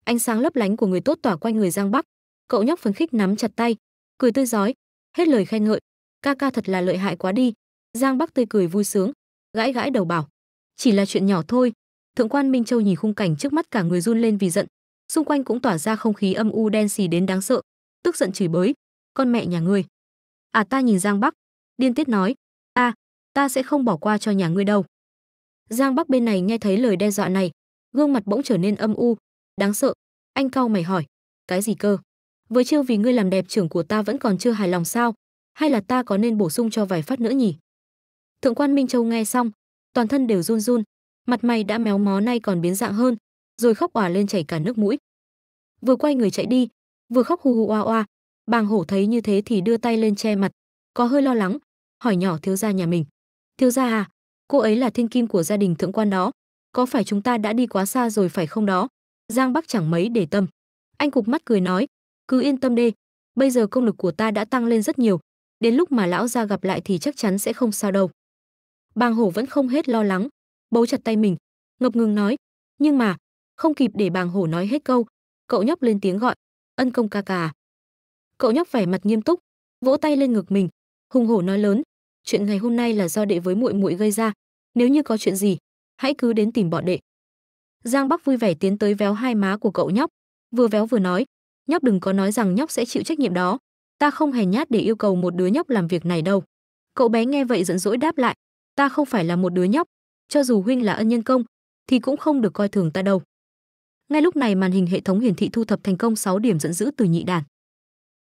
Ánh sáng lấp lánh của người tốt tỏa quanh người Giang Bắc, cậu nhóc phấn khích nắm chặt tay, cười tươi rói, hết lời khen ngợi, ca ca thật là lợi hại quá đi. Giang Bắc tươi cười vui sướng, gãi gãi đầu bảo, chỉ là chuyện nhỏ thôi. Thượng quan Minh Châu nhìn khung cảnh trước mắt cả người run lên vì giận, xung quanh cũng tỏa ra không khí âm u đen xì đến đáng sợ, tức giận chửi bới, con mẹ nhà ngươi. À ta nhìn Giang Bắc, điên tiết nói, a, ta sẽ không bỏ qua cho nhà ngươi đâu. Giang Bắc bên này nghe thấy lời đe dọa này, gương mặt bỗng trở nên âm u, đáng sợ. Anh cau mày hỏi, cái gì cơ? Với chiêu vì ngươi làm đẹp trưởng của ta vẫn còn chưa hài lòng sao? Hay là ta có nên bổ sung cho vài phát nữa nhỉ? Thượng quan Minh Châu nghe xong, toàn thân đều run run, mặt mày đã méo mó nay còn biến dạng hơn, rồi khóc òa lên chảy cả nước mũi. Vừa quay người chạy đi, vừa khóc hu hu oa oa, bàng hổ thấy như thế thì đưa tay lên che mặt, có hơi lo lắng, hỏi nhỏ thiếu gia nhà mình. Thiếu gia à, cô ấy là thiên kim của gia đình thượng quan đó có phải chúng ta đã đi quá xa rồi phải không đó giang bắc chẳng mấy để tâm anh cục mắt cười nói cứ yên tâm đi bây giờ công lực của ta đã tăng lên rất nhiều đến lúc mà lão gia gặp lại thì chắc chắn sẽ không sao đâu bàng hổ vẫn không hết lo lắng bấu chặt tay mình ngập ngừng nói nhưng mà không kịp để bàng hổ nói hết câu cậu nhóc lên tiếng gọi ân công ca ca à. cậu nhóc vẻ mặt nghiêm túc vỗ tay lên ngực mình hùng hổ nói lớn chuyện ngày hôm nay là do đệ với muội muội gây ra nếu như có chuyện gì, hãy cứ đến tìm bọn đệ. Giang Bắc vui vẻ tiến tới véo hai má của cậu nhóc, vừa véo vừa nói, nhóc đừng có nói rằng nhóc sẽ chịu trách nhiệm đó, ta không hề nhát để yêu cầu một đứa nhóc làm việc này đâu. Cậu bé nghe vậy giận dỗi đáp lại, ta không phải là một đứa nhóc, cho dù huynh là ân nhân công, thì cũng không được coi thường ta đâu. Ngay lúc này màn hình hệ thống hiển thị thu thập thành công 6 điểm dẫn dữ từ nhị đàn.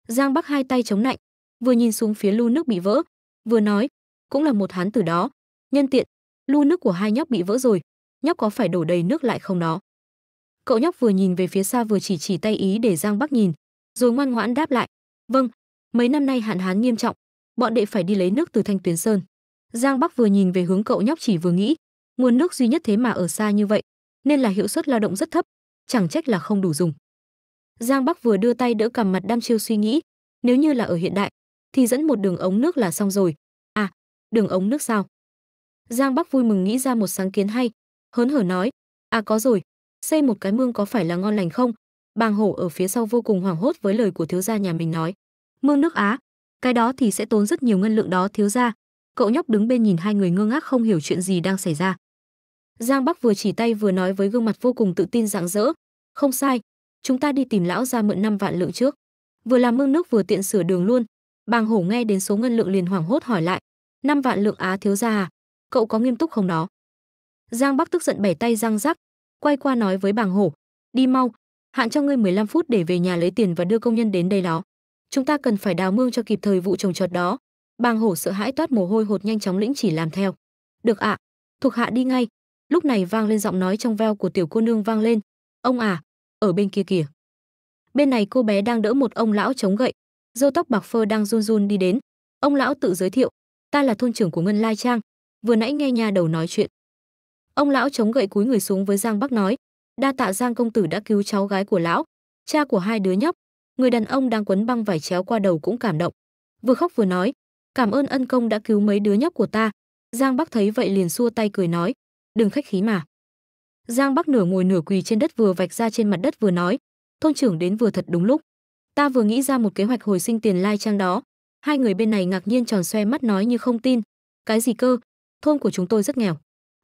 Giang Bắc hai tay chống nạnh, vừa nhìn xuống phía lu nước bị vỡ, vừa nói, cũng là một hán tử đó, nhân tiện, lu nước của hai nhóc bị vỡ rồi nhóc có phải đổ đầy nước lại không đó cậu nhóc vừa nhìn về phía xa vừa chỉ chỉ tay ý để giang bắc nhìn rồi ngoan ngoãn đáp lại vâng mấy năm nay hạn hán nghiêm trọng bọn đệ phải đi lấy nước từ thanh tuyến sơn giang bắc vừa nhìn về hướng cậu nhóc chỉ vừa nghĩ nguồn nước duy nhất thế mà ở xa như vậy nên là hiệu suất lao động rất thấp chẳng trách là không đủ dùng giang bắc vừa đưa tay đỡ cằm mặt đam chiêu suy nghĩ nếu như là ở hiện đại thì dẫn một đường ống nước là xong rồi à đường ống nước sao Giang Bắc vui mừng nghĩ ra một sáng kiến hay, hớn hở nói: "À có rồi, xây một cái mương có phải là ngon lành không?" Bàng Hổ ở phía sau vô cùng hoảng hốt với lời của thiếu gia nhà mình nói: "Mương nước Á, cái đó thì sẽ tốn rất nhiều ngân lượng đó thiếu gia." Cậu nhóc đứng bên nhìn hai người ngơ ngác không hiểu chuyện gì đang xảy ra. Giang Bắc vừa chỉ tay vừa nói với gương mặt vô cùng tự tin rạng rỡ: "Không sai, chúng ta đi tìm lão gia mượn năm vạn lượng trước." Vừa làm mương nước vừa tiện sửa đường luôn. Bàng Hổ nghe đến số ngân lượng liền hoảng hốt hỏi lại: năm vạn lượng á thiếu gia à cậu có nghiêm túc không đó giang bắc tức giận bẻ tay giang giác quay qua nói với bàng hổ đi mau hạn cho ngươi 15 phút để về nhà lấy tiền và đưa công nhân đến đây đó chúng ta cần phải đào mương cho kịp thời vụ trồng trọt đó bàng hổ sợ hãi toát mồ hôi hột nhanh chóng lĩnh chỉ làm theo được ạ thuộc hạ đi ngay lúc này vang lên giọng nói trong veo của tiểu cô nương vang lên ông à ở bên kia kìa bên này cô bé đang đỡ một ông lão chống gậy râu tóc bạc phơ đang run run đi đến ông lão tự giới thiệu ta là thôn trưởng của ngân lai trang vừa nãy nghe nhà đầu nói chuyện. Ông lão chống gậy cúi người xuống với Giang Bắc nói, đa tạ Giang công tử đã cứu cháu gái của lão, cha của hai đứa nhóc, người đàn ông đang quấn băng vải chéo qua đầu cũng cảm động. Vừa khóc vừa nói, cảm ơn ân công đã cứu mấy đứa nhóc của ta. Giang Bắc thấy vậy liền xua tay cười nói, đừng khách khí mà. Giang Bắc nửa ngồi nửa quỳ trên đất vừa vạch ra trên mặt đất vừa nói, thôn trưởng đến vừa thật đúng lúc. Ta vừa nghĩ ra một kế hoạch hồi sinh tiền lai trang đó. Hai người bên này ngạc nhiên tròn xoe mắt nói như không tin. Cái gì cơ, thôn của chúng tôi rất nghèo.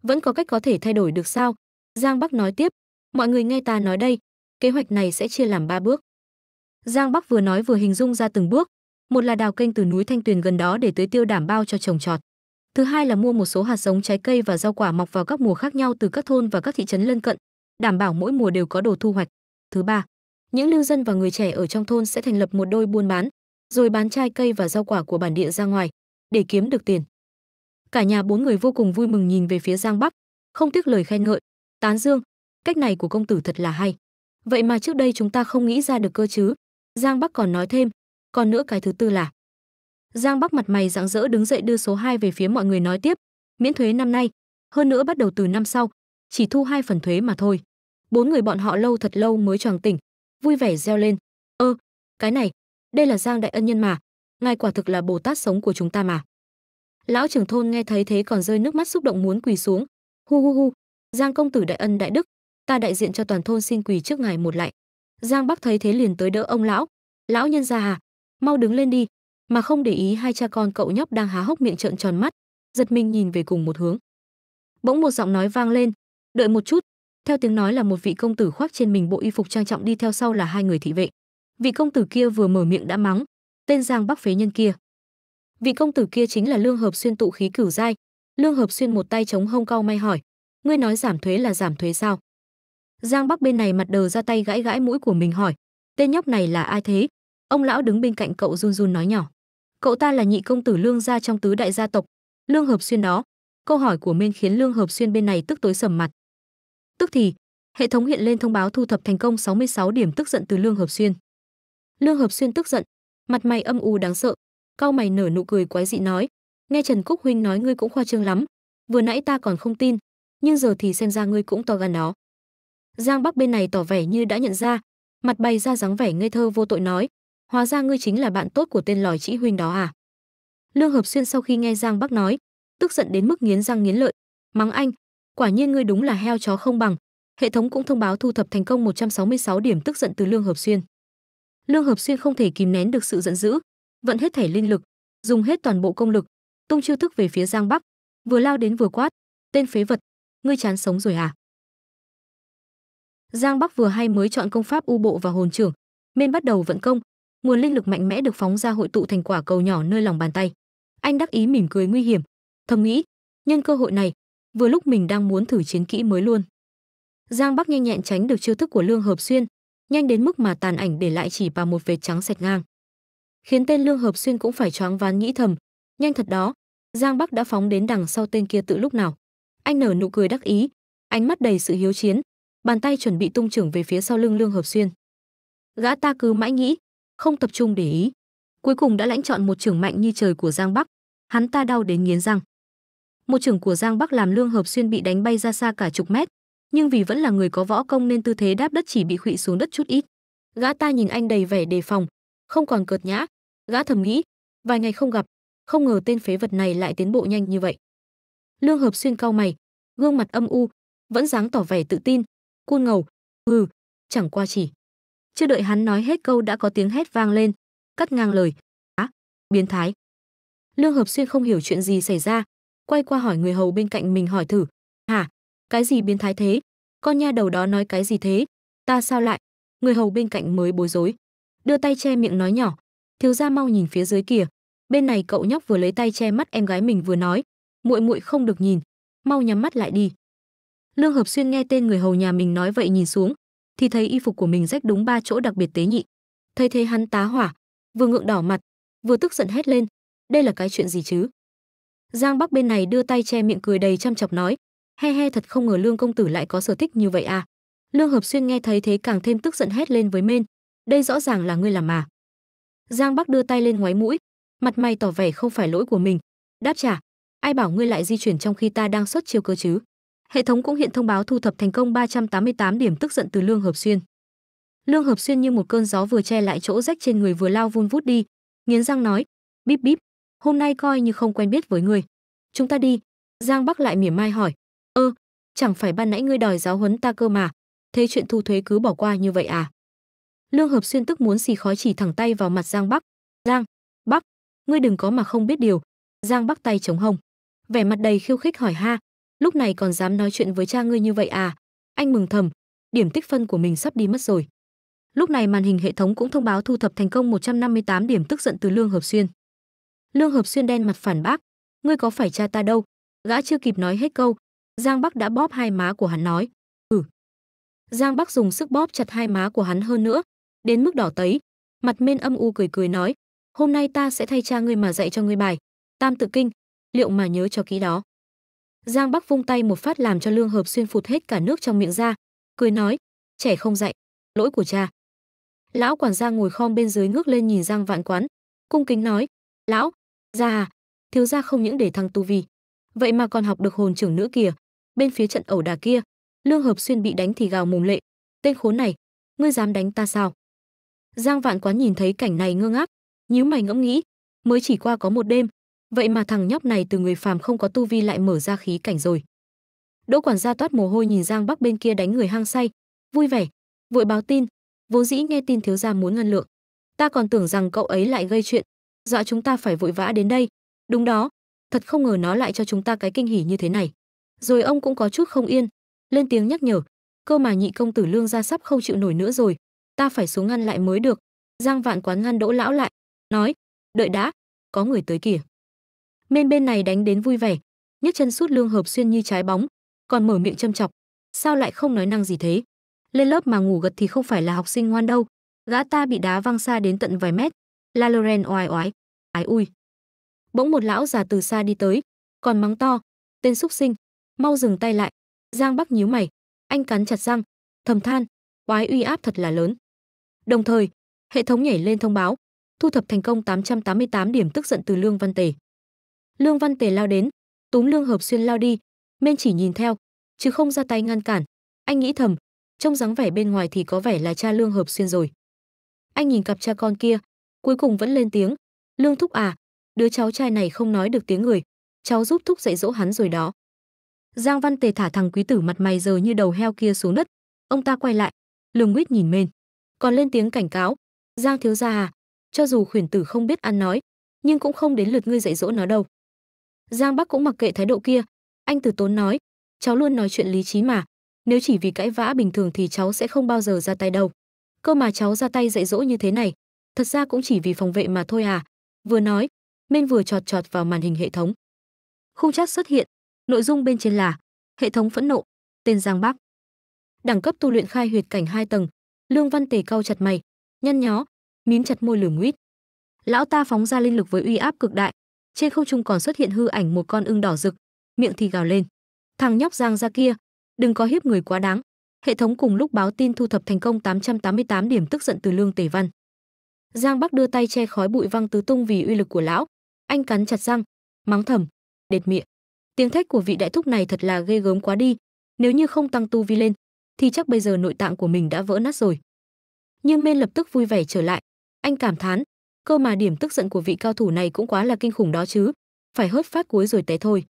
Vẫn có cách có thể thay đổi được sao? Giang Bắc nói tiếp, mọi người nghe ta nói đây, kế hoạch này sẽ chia làm 3 bước. Giang Bắc vừa nói vừa hình dung ra từng bước, một là đào kênh từ núi Thanh Tuyền gần đó để tưới tiêu đảm bao cho trồng trọt. Thứ hai là mua một số hạt giống trái cây và rau quả mọc vào các mùa khác nhau từ các thôn và các thị trấn lân cận, đảm bảo mỗi mùa đều có đồ thu hoạch. Thứ ba, những lưu dân và người trẻ ở trong thôn sẽ thành lập một đôi buôn bán, rồi bán trái cây và rau quả của bản địa ra ngoài để kiếm được tiền cả nhà bốn người vô cùng vui mừng nhìn về phía giang bắc không tiếc lời khen ngợi tán dương cách này của công tử thật là hay vậy mà trước đây chúng ta không nghĩ ra được cơ chứ giang bắc còn nói thêm còn nữa cái thứ tư là giang bắc mặt mày rạng rỡ đứng dậy đưa số 2 về phía mọi người nói tiếp miễn thuế năm nay hơn nữa bắt đầu từ năm sau chỉ thu hai phần thuế mà thôi bốn người bọn họ lâu thật lâu mới choàng tỉnh vui vẻ reo lên ơ cái này đây là giang đại ân nhân mà ngài quả thực là bồ tát sống của chúng ta mà lão trưởng thôn nghe thấy thế còn rơi nước mắt xúc động muốn quỳ xuống hu hu hu giang công tử đại ân đại đức ta đại diện cho toàn thôn xin quỳ trước ngài một lại giang bắc thấy thế liền tới đỡ ông lão lão nhân già à mau đứng lên đi mà không để ý hai cha con cậu nhóc đang há hốc miệng trợn tròn mắt giật mình nhìn về cùng một hướng bỗng một giọng nói vang lên đợi một chút theo tiếng nói là một vị công tử khoác trên mình bộ y phục trang trọng đi theo sau là hai người thị vệ vị công tử kia vừa mở miệng đã mắng tên giang bắc phế nhân kia vị công tử kia chính là lương hợp xuyên tụ khí cửu giai lương hợp xuyên một tay chống hông cau may hỏi ngươi nói giảm thuế là giảm thuế sao giang bắc bên này mặt đờ ra tay gãi gãi mũi của mình hỏi tên nhóc này là ai thế ông lão đứng bên cạnh cậu run run nói nhỏ cậu ta là nhị công tử lương gia trong tứ đại gia tộc lương hợp xuyên đó câu hỏi của minh khiến lương hợp xuyên bên này tức tối sầm mặt tức thì hệ thống hiện lên thông báo thu thập thành công 66 điểm tức giận từ lương hợp xuyên lương hợp xuyên tức giận mặt mày âm u đáng sợ cau mày nở nụ cười quái dị nói, nghe Trần Cúc huynh nói ngươi cũng khoa trương lắm, vừa nãy ta còn không tin, nhưng giờ thì xem ra ngươi cũng to gan đó. Giang Bắc bên này tỏ vẻ như đã nhận ra, mặt bày ra dáng vẻ ngây thơ vô tội nói, hóa ra ngươi chính là bạn tốt của tên lòi chỉ huynh đó à? Lương Hợp Xuyên sau khi nghe Giang Bắc nói, tức giận đến mức nghiến răng nghiến lợi, mắng anh, quả nhiên ngươi đúng là heo chó không bằng. Hệ thống cũng thông báo thu thập thành công 166 điểm tức giận từ Lương Hợp Xuyên. Lương Hợp Xuyên không thể kìm nén được sự giận dữ, vận hết thể linh lực, dùng hết toàn bộ công lực, tung chiêu thức về phía Giang Bắc, vừa lao đến vừa quát, "Tên phế vật, ngươi chán sống rồi à?" Giang Bắc vừa hay mới chọn công pháp U bộ và hồn trưởng, nên bắt đầu vận công, nguồn linh lực mạnh mẽ được phóng ra hội tụ thành quả cầu nhỏ nơi lòng bàn tay. Anh đắc ý mỉm cười nguy hiểm, thầm nghĩ, nhân cơ hội này, vừa lúc mình đang muốn thử chiến kỹ mới luôn. Giang Bắc nhanh nhẹn tránh được chiêu thức của Lương Hợp Xuyên, nhanh đến mức mà tàn ảnh để lại chỉ và một vệt trắng sạch ngang khiến tên Lương Hợp Xuyên cũng phải choáng ván nghĩ thầm, nhanh thật đó, Giang Bắc đã phóng đến đằng sau tên kia tự lúc nào. Anh nở nụ cười đắc ý, ánh mắt đầy sự hiếu chiến, bàn tay chuẩn bị tung trưởng về phía sau lưng Lương Hợp Xuyên. Gã ta cứ mãi nghĩ, không tập trung để ý, cuối cùng đã lãnh chọn một trưởng mạnh như trời của Giang Bắc, hắn ta đau đến nghiến răng. Một trưởng của Giang Bắc làm Lương Hợp Xuyên bị đánh bay ra xa cả chục mét, nhưng vì vẫn là người có võ công nên tư thế đáp đất chỉ bị khuỵu xuống đất chút ít. Gã ta nhìn anh đầy vẻ đề phòng, không còn cợt nhã, Gã thầm nghĩ, vài ngày không gặp, không ngờ tên phế vật này lại tiến bộ nhanh như vậy. Lương Hợp Xuyên cau mày, gương mặt âm u, vẫn dáng tỏ vẻ tự tin, côn ngầu, hừ, chẳng qua chỉ. Chưa đợi hắn nói hết câu đã có tiếng hét vang lên, cắt ngang lời, á, biến thái. Lương Hợp Xuyên không hiểu chuyện gì xảy ra, quay qua hỏi người hầu bên cạnh mình hỏi thử, hả, cái gì biến thái thế, con nha đầu đó nói cái gì thế, ta sao lại, người hầu bên cạnh mới bối rối. Đưa tay che miệng nói nhỏ, thiếu gia mau nhìn phía dưới kìa bên này cậu nhóc vừa lấy tay che mắt em gái mình vừa nói muội muội không được nhìn mau nhắm mắt lại đi lương hợp xuyên nghe tên người hầu nhà mình nói vậy nhìn xuống thì thấy y phục của mình rách đúng ba chỗ đặc biệt tế nhị thấy thế hắn tá hỏa vừa ngượng đỏ mặt vừa tức giận hét lên đây là cái chuyện gì chứ giang bắc bên này đưa tay che miệng cười đầy chăm chọc nói he he thật không ngờ lương công tử lại có sở thích như vậy à lương hợp xuyên nghe thấy thế càng thêm tức giận hét lên với mên đây rõ ràng là ngươi làm mà Giang Bắc đưa tay lên ngoái mũi, mặt mày tỏ vẻ không phải lỗi của mình. Đáp trả, ai bảo ngươi lại di chuyển trong khi ta đang xuất chiêu cơ chứ? Hệ thống cũng hiện thông báo thu thập thành công 388 điểm tức giận từ Lương Hợp Xuyên. Lương Hợp Xuyên như một cơn gió vừa che lại chỗ rách trên người vừa lao vun vút đi, nghiến răng nói, bíp bíp, hôm nay coi như không quen biết với ngươi. Chúng ta đi. Giang Bắc lại mỉa mai hỏi, ơ, chẳng phải ban nãy ngươi đòi giáo huấn ta cơ mà, thế chuyện thu thuế cứ bỏ qua như vậy à? lương hợp xuyên tức muốn xì khói chỉ thẳng tay vào mặt giang bắc giang bắc ngươi đừng có mà không biết điều giang bắc tay chống hông vẻ mặt đầy khiêu khích hỏi ha lúc này còn dám nói chuyện với cha ngươi như vậy à anh mừng thầm điểm tích phân của mình sắp đi mất rồi lúc này màn hình hệ thống cũng thông báo thu thập thành công 158 điểm tức giận từ lương hợp xuyên lương hợp xuyên đen mặt phản bác ngươi có phải cha ta đâu gã chưa kịp nói hết câu giang bắc đã bóp hai má của hắn nói ừ giang bắc dùng sức bóp chặt hai má của hắn hơn nữa đến mức đỏ tấy mặt men âm u cười cười nói hôm nay ta sẽ thay cha ngươi mà dạy cho ngươi bài tam tự kinh liệu mà nhớ cho kỹ đó giang bắc vung tay một phát làm cho lương hợp xuyên phụt hết cả nước trong miệng ra cười nói trẻ không dạy lỗi của cha lão quản gia ngồi khom bên dưới ngước lên nhìn giang vạn quán cung kính nói lão già, thiếu gia không những để thăng tu vi vậy mà còn học được hồn trưởng nữa kìa bên phía trận ẩu đà kia lương hợp xuyên bị đánh thì gào mồm lệ tên khốn này ngươi dám đánh ta sao Giang Vạn Quán nhìn thấy cảnh này ngơ ngác, nhíu mày ngẫm nghĩ, mới chỉ qua có một đêm, vậy mà thằng nhóc này từ người phàm không có tu vi lại mở ra khí cảnh rồi. Đỗ quản gia toát mồ hôi nhìn Giang Bắc bên kia đánh người hang say, vui vẻ, vội báo tin, vốn dĩ nghe tin thiếu gia muốn ngân lượng, ta còn tưởng rằng cậu ấy lại gây chuyện, dọa chúng ta phải vội vã đến đây. Đúng đó, thật không ngờ nó lại cho chúng ta cái kinh hỉ như thế này. Rồi ông cũng có chút không yên, lên tiếng nhắc nhở, cơ mà nhị công tử lương gia sắp không chịu nổi nữa rồi, ta phải xuống ngăn lại mới được giang vạn quán ngăn đỗ lão lại nói đợi đã có người tới kìa bên bên này đánh đến vui vẻ nhấc chân sút lương hợp xuyên như trái bóng còn mở miệng châm chọc sao lại không nói năng gì thế lên lớp mà ngủ gật thì không phải là học sinh ngoan đâu gã ta bị đá văng xa đến tận vài mét la loren oai oái ái ui bỗng một lão già từ xa đi tới còn mắng to tên xúc sinh mau dừng tay lại giang bắc nhíu mày anh cắn chặt răng thầm than quái uy áp thật là lớn Đồng thời, hệ thống nhảy lên thông báo, thu thập thành công 888 điểm tức giận từ Lương Văn Tề. Lương Văn Tề lao đến, túm Lương Hợp Xuyên lao đi, men chỉ nhìn theo, chứ không ra tay ngăn cản. Anh nghĩ thầm, trông dáng vẻ bên ngoài thì có vẻ là cha Lương Hợp Xuyên rồi. Anh nhìn cặp cha con kia, cuối cùng vẫn lên tiếng, "Lương thúc à, đứa cháu trai này không nói được tiếng người, cháu giúp thúc dạy dỗ hắn rồi đó." Giang Văn Tề thả thằng quý tử mặt mày giờ như đầu heo kia xuống đất, ông ta quay lại, lường nguyết nhìn mên còn lên tiếng cảnh cáo giang thiếu gia à cho dù khuyển tử không biết ăn nói nhưng cũng không đến lượt ngươi dạy dỗ nó đâu giang bắc cũng mặc kệ thái độ kia anh từ tốn nói cháu luôn nói chuyện lý trí mà nếu chỉ vì cãi vã bình thường thì cháu sẽ không bao giờ ra tay đâu cơ mà cháu ra tay dạy dỗ như thế này thật ra cũng chỉ vì phòng vệ mà thôi à vừa nói minh vừa chọt chọt vào màn hình hệ thống khung chat xuất hiện nội dung bên trên là hệ thống phẫn nộ tên giang bắc đẳng cấp tu luyện khai huyệt cảnh 2 tầng Lương Văn Tề cau chặt mày, nhăn nhó, mím chặt môi lườm nguýt. Lão ta phóng ra linh lực với uy áp cực đại, trên không trung còn xuất hiện hư ảnh một con ưng đỏ rực, miệng thì gào lên. Thằng nhóc Giang ra kia, đừng có hiếp người quá đáng. Hệ thống cùng lúc báo tin thu thập thành công 888 điểm tức giận từ Lương Tề Văn. Giang Bắc đưa tay che khói bụi văng tứ tung vì uy lực của lão, anh cắn chặt răng, mắng thầm, đệt miệng. Tiếng thét của vị đại thúc này thật là ghê gớm quá đi, nếu như không tăng tu vi lên, thì chắc bây giờ nội tạng của mình đã vỡ nát rồi. Nhưng Mên lập tức vui vẻ trở lại, anh cảm thán, cơ mà điểm tức giận của vị cao thủ này cũng quá là kinh khủng đó chứ, phải hớt phát cuối rồi té thôi.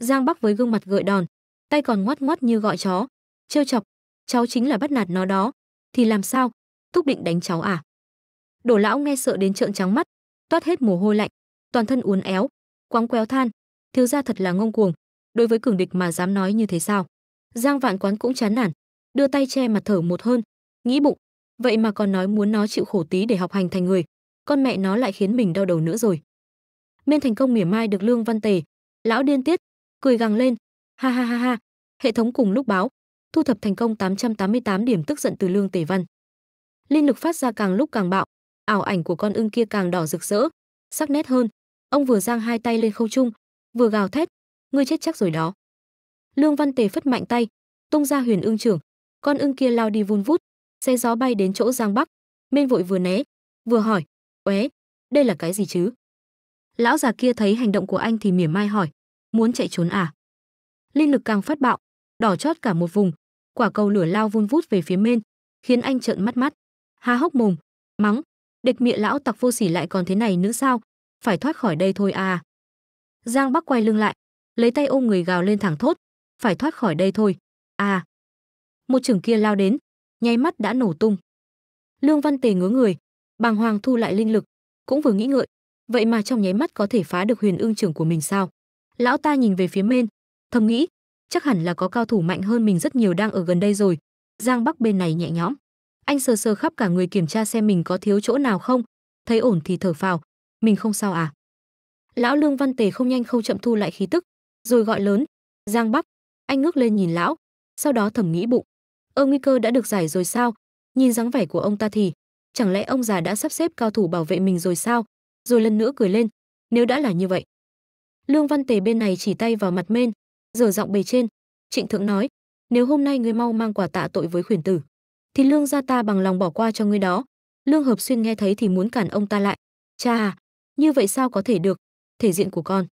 Giang Bắc với gương mặt gợi đòn, tay còn ngoắt ngoắt như gọi chó, trêu chọc, cháu chính là bắt nạt nó đó, thì làm sao, thúc định đánh cháu à? Đổ lão nghe sợ đến trợn trắng mắt, toát hết mồ hôi lạnh, toàn thân uốn éo, quáng quéo than, thiếu gia thật là ngông cuồng, đối với cường địch mà dám nói như thế sao? Giang Vạn Quán cũng chán nản, đưa tay che mặt thở một hơn, nghĩ bụng, vậy mà còn nói muốn nó chịu khổ tí để học hành thành người, con mẹ nó lại khiến mình đau đầu nữa rồi. Miên thành công mỉa mai được Lương Văn Tề, lão điên tiết, cười gằn lên, ha ha ha ha, hệ thống cùng lúc báo, thu thập thành công 888 điểm tức giận từ Lương Tề Văn. Linh lực phát ra càng lúc càng bạo, ảo ảnh của con ưng kia càng đỏ rực rỡ, sắc nét hơn. Ông vừa giang hai tay lên không trung, vừa gào thét, ngươi chết chắc rồi đó. Lương Văn Tề phất mạnh tay, tung ra huyền ưng trưởng, con ưng kia lao đi vun vút, xe gió bay đến chỗ Giang Bắc. Mên vội vừa né, vừa hỏi, "Ué, đây là cái gì chứ?" Lão già kia thấy hành động của anh thì mỉa mai hỏi, "Muốn chạy trốn à?" Linh lực càng phát bạo, đỏ chót cả một vùng, quả cầu lửa lao vun vút về phía Mên, khiến anh trợn mắt mắt, há hốc mồm, mắng, "Địch miệng lão tặc vô sỉ lại còn thế này nữa sao? Phải thoát khỏi đây thôi à?" Giang Bắc quay lưng lại, lấy tay ôm người gào lên thẳng thốt, "Phải thoát khỏi đây thôi." À, một chưởng kia lao đến, nháy mắt đã nổ tung. Lương Văn Tề ngứa người, bàng hoàng thu lại linh lực, cũng vừa nghĩ ngợi, vậy mà trong nháy mắt có thể phá được Huyền Ưng trưởng của mình sao? Lão ta nhìn về phía Mên, thầm nghĩ, chắc hẳn là có cao thủ mạnh hơn mình rất nhiều đang ở gần đây rồi. Giang Bắc bên này nhẹ nhõm. Anh sờ sờ khắp cả người kiểm tra xem mình có thiếu chỗ nào không, thấy ổn thì thở phào, mình không sao à? Lão Lương Văn Tề không nhanh không chậm thu lại khí tức, rồi gọi lớn, "Giang Bắc." Anh ngước lên nhìn lão, sau đó thầm nghĩ bụng, ơ nguy cơ đã được giải rồi sao nhìn dáng vẻ của ông ta thì chẳng lẽ ông già đã sắp xếp cao thủ bảo vệ mình rồi sao rồi lần nữa cười lên nếu đã là như vậy lương văn tề bên này chỉ tay vào mặt mên giờ giọng bề trên trịnh thượng nói nếu hôm nay ngươi mau mang quả tạ tội với khuyển tử thì lương gia ta bằng lòng bỏ qua cho ngươi đó lương hợp xuyên nghe thấy thì muốn cản ông ta lại cha à như vậy sao có thể được thể diện của con